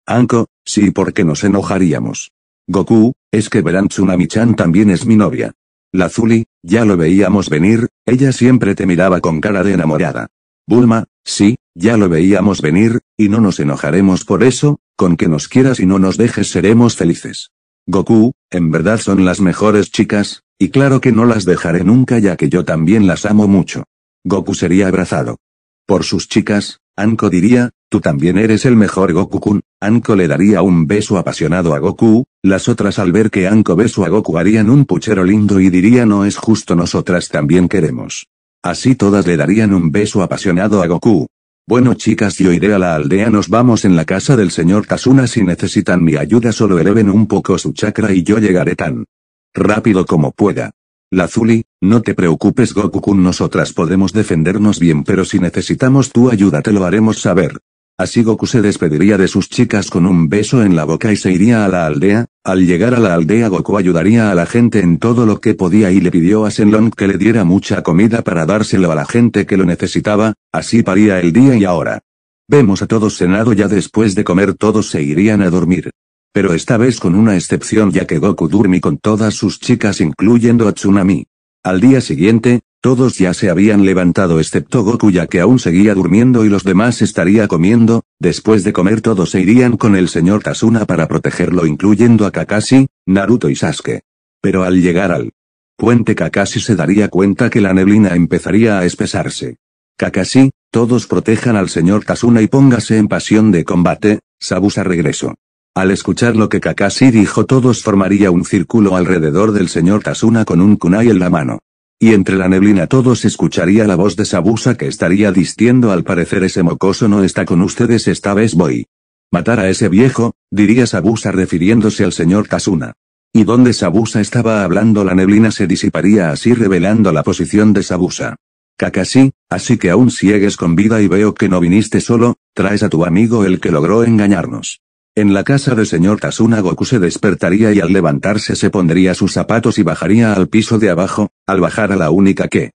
Anko, sí porque nos enojaríamos. Goku, es que verán Tsunami-chan también es mi novia. La Zuli, ya lo veíamos venir, ella siempre te miraba con cara de enamorada. Bulma, sí, ya lo veíamos venir, y no nos enojaremos por eso, con que nos quieras y no nos dejes seremos felices. Goku, en verdad son las mejores chicas, y claro que no las dejaré nunca ya que yo también las amo mucho. Goku sería abrazado. Por sus chicas, Anko diría, tú también eres el mejor Goku-kun. Anko le daría un beso apasionado a Goku, las otras al ver que Anko besó a Goku harían un puchero lindo y diría no es justo nosotras también queremos. Así todas le darían un beso apasionado a Goku, bueno chicas yo iré a la aldea nos vamos en la casa del señor Tasuna. si necesitan mi ayuda solo eleven un poco su chakra y yo llegaré tan rápido como pueda. Lazuli, no te preocupes Goku-kun nosotras podemos defendernos bien pero si necesitamos tu ayuda te lo haremos saber. Así Goku se despediría de sus chicas con un beso en la boca y se iría a la aldea. Al llegar a la aldea Goku ayudaría a la gente en todo lo que podía y le pidió a Senlon que le diera mucha comida para dárselo a la gente que lo necesitaba, así paría el día y ahora. Vemos a todos cenado ya después de comer todos se irían a dormir. Pero esta vez con una excepción ya que Goku durmi con todas sus chicas incluyendo a Tsunami. Al día siguiente, todos ya se habían levantado excepto Goku ya que aún seguía durmiendo y los demás estaría comiendo, después de comer todos se irían con el señor Tasuna para protegerlo incluyendo a Kakashi, Naruto y Sasuke. Pero al llegar al puente Kakashi se daría cuenta que la neblina empezaría a espesarse. Kakashi, todos protejan al señor Tasuna y póngase en pasión de combate, Sabusa regreso. Al escuchar lo que Kakashi dijo todos formaría un círculo alrededor del señor Tasuna con un kunai en la mano. Y entre la neblina todos escucharía la voz de Sabusa que estaría distiendo al parecer ese mocoso no está con ustedes esta vez voy. Matar a ese viejo, diría Sabusa refiriéndose al señor Tasuna. Y donde Sabusa estaba hablando la neblina se disiparía así revelando la posición de Sabusa. Kakashi, así que aún sigues con vida y veo que no viniste solo, traes a tu amigo el que logró engañarnos. En la casa de señor Tasuna Goku se despertaría y al levantarse se pondría sus zapatos y bajaría al piso de abajo, al bajar a la única que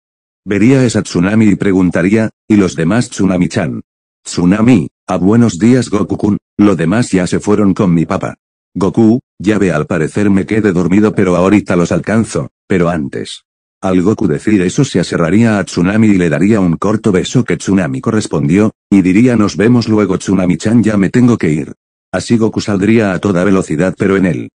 vería es a Tsunami y preguntaría, ¿y los demás Tsunami-chan? Tsunami, a ah, buenos días Goku-kun, lo demás ya se fueron con mi papá. Goku, ya ve al parecer me quedé dormido pero ahorita los alcanzo, pero antes. Al Goku decir eso se aserraría a Tsunami y le daría un corto beso que Tsunami correspondió, y diría nos vemos luego Tsunami-chan ya me tengo que ir. Así Goku saldría a toda velocidad pero en el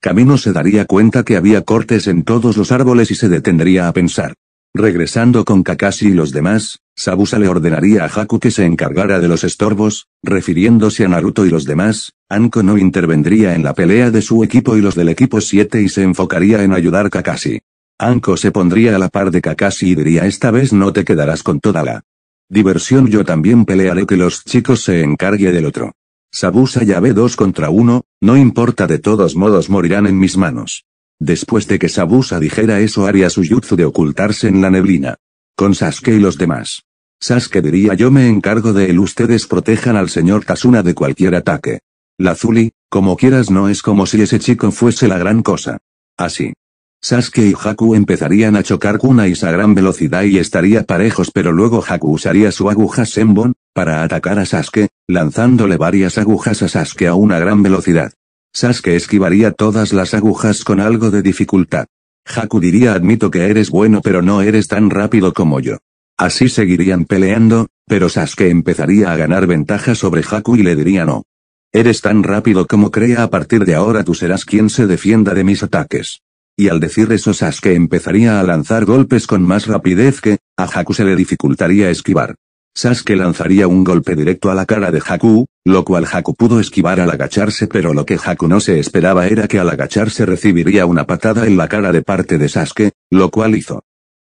camino se daría cuenta que había cortes en todos los árboles y se detendría a pensar. Regresando con Kakashi y los demás, Sabusa le ordenaría a Haku que se encargara de los estorbos, refiriéndose a Naruto y los demás, Anko no intervendría en la pelea de su equipo y los del equipo 7 y se enfocaría en ayudar a Kakashi. Anko se pondría a la par de Kakashi y diría esta vez no te quedarás con toda la diversión yo también pelearé que los chicos se encargue del otro. Sabusa ve dos contra uno, no importa de todos modos morirán en mis manos. Después de que Sabusa dijera eso haría su jutsu de ocultarse en la neblina. Con Sasuke y los demás. Sasuke diría yo me encargo de él ustedes protejan al señor Kazuna de cualquier ataque. La Zuli, como quieras no es como si ese chico fuese la gran cosa. Así. Sasuke y Haku empezarían a chocar Kunais a gran velocidad y estaría parejos pero luego Haku usaría su aguja Senbon, para atacar a Sasuke, lanzándole varias agujas a Sasuke a una gran velocidad. Sasuke esquivaría todas las agujas con algo de dificultad. Haku diría admito que eres bueno pero no eres tan rápido como yo. Así seguirían peleando, pero Sasuke empezaría a ganar ventaja sobre Haku y le diría no. Eres tan rápido como crea a partir de ahora tú serás quien se defienda de mis ataques. Y al decir eso Sasuke empezaría a lanzar golpes con más rapidez que, a Haku se le dificultaría esquivar. Sasuke lanzaría un golpe directo a la cara de Haku, lo cual Haku pudo esquivar al agacharse pero lo que Haku no se esperaba era que al agacharse recibiría una patada en la cara de parte de Sasuke, lo cual hizo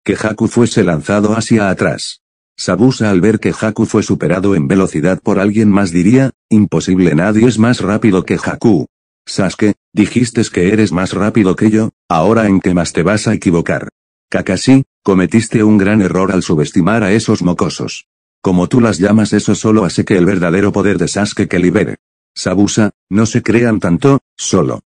que Haku fuese lanzado hacia atrás. Sabusa al ver que Haku fue superado en velocidad por alguien más diría, imposible nadie es más rápido que Haku. Sasuke, dijiste que eres más rápido que yo, ahora en qué más te vas a equivocar. Kakashi, cometiste un gran error al subestimar a esos mocosos. Como tú las llamas eso solo hace que el verdadero poder de Sasuke que libere. Sabusa, no se crean tanto, solo.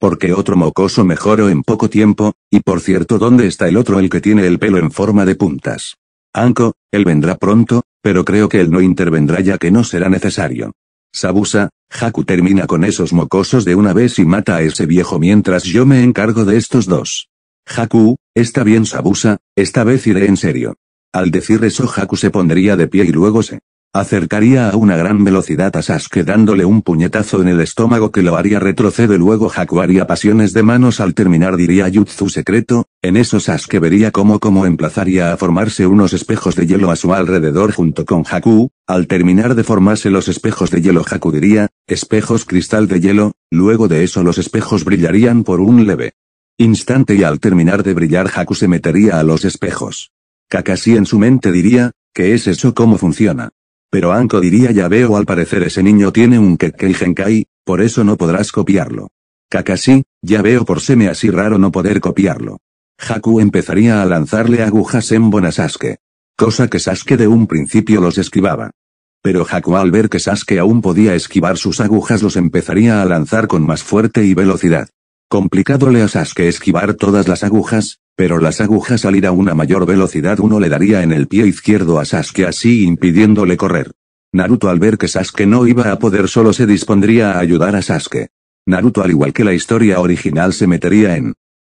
Porque otro mocoso mejoró en poco tiempo, y por cierto ¿dónde está el otro el que tiene el pelo en forma de puntas? Anko, él vendrá pronto, pero creo que él no intervendrá ya que no será necesario. Sabusa, Haku termina con esos mocosos de una vez y mata a ese viejo mientras yo me encargo de estos dos. Haku, está bien Sabusa, esta vez iré en serio. Al decir eso Haku se pondría de pie y luego se acercaría a una gran velocidad a Sasuke dándole un puñetazo en el estómago que lo haría retroceder luego Haku haría pasiones de manos al terminar diría Yutsu secreto, en eso Sasuke vería cómo como emplazaría a formarse unos espejos de hielo a su alrededor junto con Haku, al terminar de formarse los espejos de hielo Haku diría, espejos cristal de hielo, luego de eso los espejos brillarían por un leve instante y al terminar de brillar Haku se metería a los espejos. Kakashi en su mente diría, que es eso cómo funciona? Pero Anko diría ya veo al parecer ese niño tiene un Kekkei Genkai, por eso no podrás copiarlo. Kakashi, ya veo por seme así raro no poder copiarlo. Haku empezaría a lanzarle agujas en Sasuke. Cosa que Sasuke de un principio los esquivaba. Pero Haku al ver que Sasuke aún podía esquivar sus agujas los empezaría a lanzar con más fuerte y velocidad. Complicado le a Sasuke esquivar todas las agujas, pero las agujas al ir a una mayor velocidad uno le daría en el pie izquierdo a Sasuke así impidiéndole correr. Naruto al ver que Sasuke no iba a poder solo se dispondría a ayudar a Sasuke. Naruto al igual que la historia original se metería en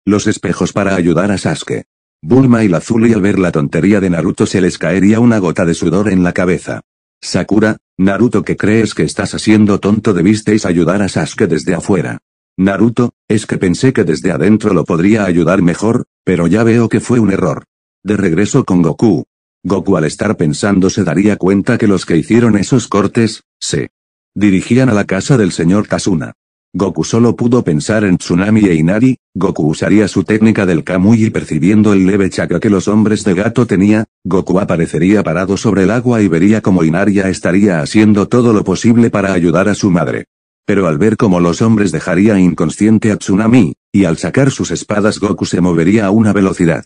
los espejos para ayudar a Sasuke. Bulma y la Lazuli al ver la tontería de Naruto se les caería una gota de sudor en la cabeza. Sakura, Naruto que crees que estás haciendo tonto debisteis ayudar a Sasuke desde afuera. Naruto, es que pensé que desde adentro lo podría ayudar mejor, pero ya veo que fue un error. De regreso con Goku. Goku al estar pensando se daría cuenta que los que hicieron esos cortes, se dirigían a la casa del señor Kazuna. Goku solo pudo pensar en Tsunami e Inari, Goku usaría su técnica del Kamui y percibiendo el leve chakra que los hombres de gato tenía, Goku aparecería parado sobre el agua y vería como Inaria estaría haciendo todo lo posible para ayudar a su madre. Pero al ver cómo los hombres dejaría inconsciente a Tsunami, y al sacar sus espadas Goku se movería a una velocidad.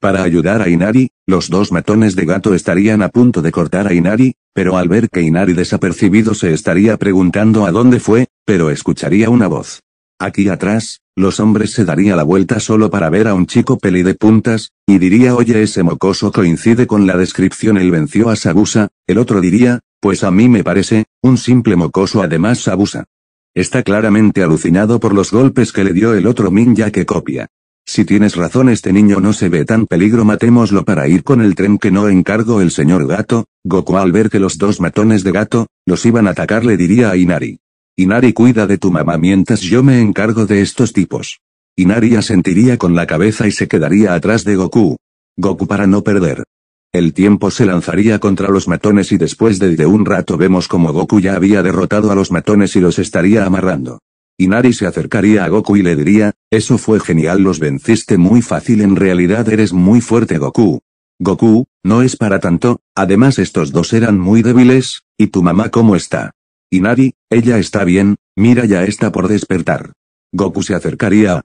Para ayudar a Inari, los dos matones de gato estarían a punto de cortar a Inari, pero al ver que Inari desapercibido se estaría preguntando a dónde fue, pero escucharía una voz. Aquí atrás, los hombres se daría la vuelta solo para ver a un chico peli de puntas, y diría oye ese mocoso coincide con la descripción él venció a Sabusa, el otro diría, pues a mí me parece, un simple mocoso además Sabusa. Está claramente alucinado por los golpes que le dio el otro ya que copia. Si tienes razón este niño no se ve tan peligro matémoslo para ir con el tren que no encargo el señor gato, Goku al ver que los dos matones de gato, los iban a atacar le diría a Inari. Inari cuida de tu mamá mientras yo me encargo de estos tipos. Inari asentiría con la cabeza y se quedaría atrás de Goku. Goku para no perder. El tiempo se lanzaría contra los matones y después de, un rato vemos como Goku ya había derrotado a los matones y los estaría amarrando. Inari se acercaría a Goku y le diría, eso fue genial los venciste muy fácil en realidad eres muy fuerte Goku. Goku, no es para tanto, además estos dos eran muy débiles, ¿y tu mamá cómo está? Inari, ella está bien, mira ya está por despertar. Goku se acercaría a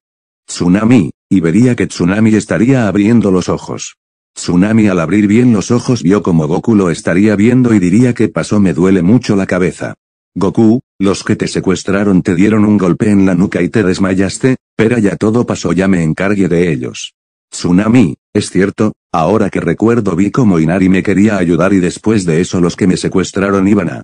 Tsunami, y vería que Tsunami estaría abriendo los ojos. Tsunami al abrir bien los ojos vio como Goku lo estaría viendo y diría que pasó me duele mucho la cabeza. Goku, los que te secuestraron te dieron un golpe en la nuca y te desmayaste, pero ya todo pasó ya me encargué de ellos. Tsunami, es cierto, ahora que recuerdo vi como Inari me quería ayudar y después de eso los que me secuestraron iban a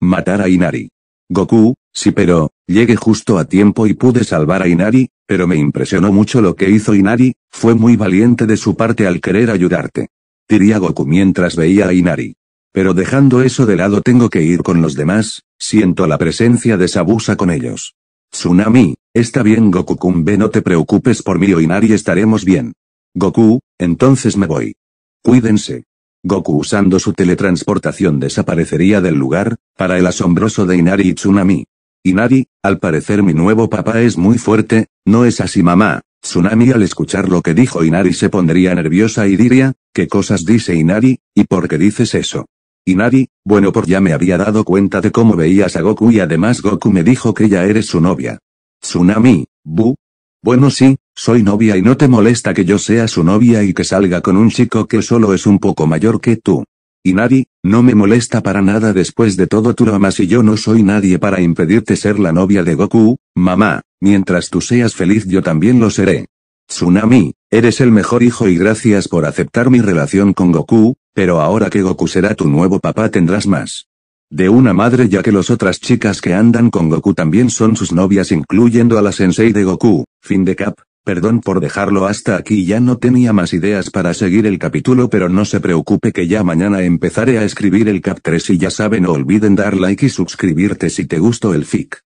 matar a Inari. Goku, sí pero, llegué justo a tiempo y pude salvar a Inari, pero me impresionó mucho lo que hizo Inari, fue muy valiente de su parte al querer ayudarte. Diría Goku mientras veía a Inari. Pero dejando eso de lado tengo que ir con los demás, siento la presencia de Sabusa con ellos. Tsunami, está bien Goku Kumbe no te preocupes por mí o Inari estaremos bien. Goku, entonces me voy. Cuídense. Goku usando su teletransportación desaparecería del lugar, para el asombroso de Inari y Tsunami. Inari, al parecer mi nuevo papá es muy fuerte, ¿no es así mamá? Tsunami al escuchar lo que dijo Inari se pondría nerviosa y diría, ¿qué cosas dice Inari, y por qué dices eso? Inari, bueno por pues ya me había dado cuenta de cómo veías a Goku y además Goku me dijo que ya eres su novia. Tsunami, Bu, bueno sí, soy novia y no te molesta que yo sea su novia y que salga con un chico que solo es un poco mayor que tú. Y nadie, no me molesta para nada después de todo tu lo amas y yo no soy nadie para impedirte ser la novia de Goku, mamá, mientras tú seas feliz yo también lo seré. Tsunami, eres el mejor hijo y gracias por aceptar mi relación con Goku, pero ahora que Goku será tu nuevo papá tendrás más de una madre ya que las otras chicas que andan con Goku también son sus novias incluyendo a la sensei de Goku, fin de cap, perdón por dejarlo hasta aquí ya no tenía más ideas para seguir el capítulo pero no se preocupe que ya mañana empezaré a escribir el cap 3 y ya saben no olviden dar like y suscribirte si te gustó el fic.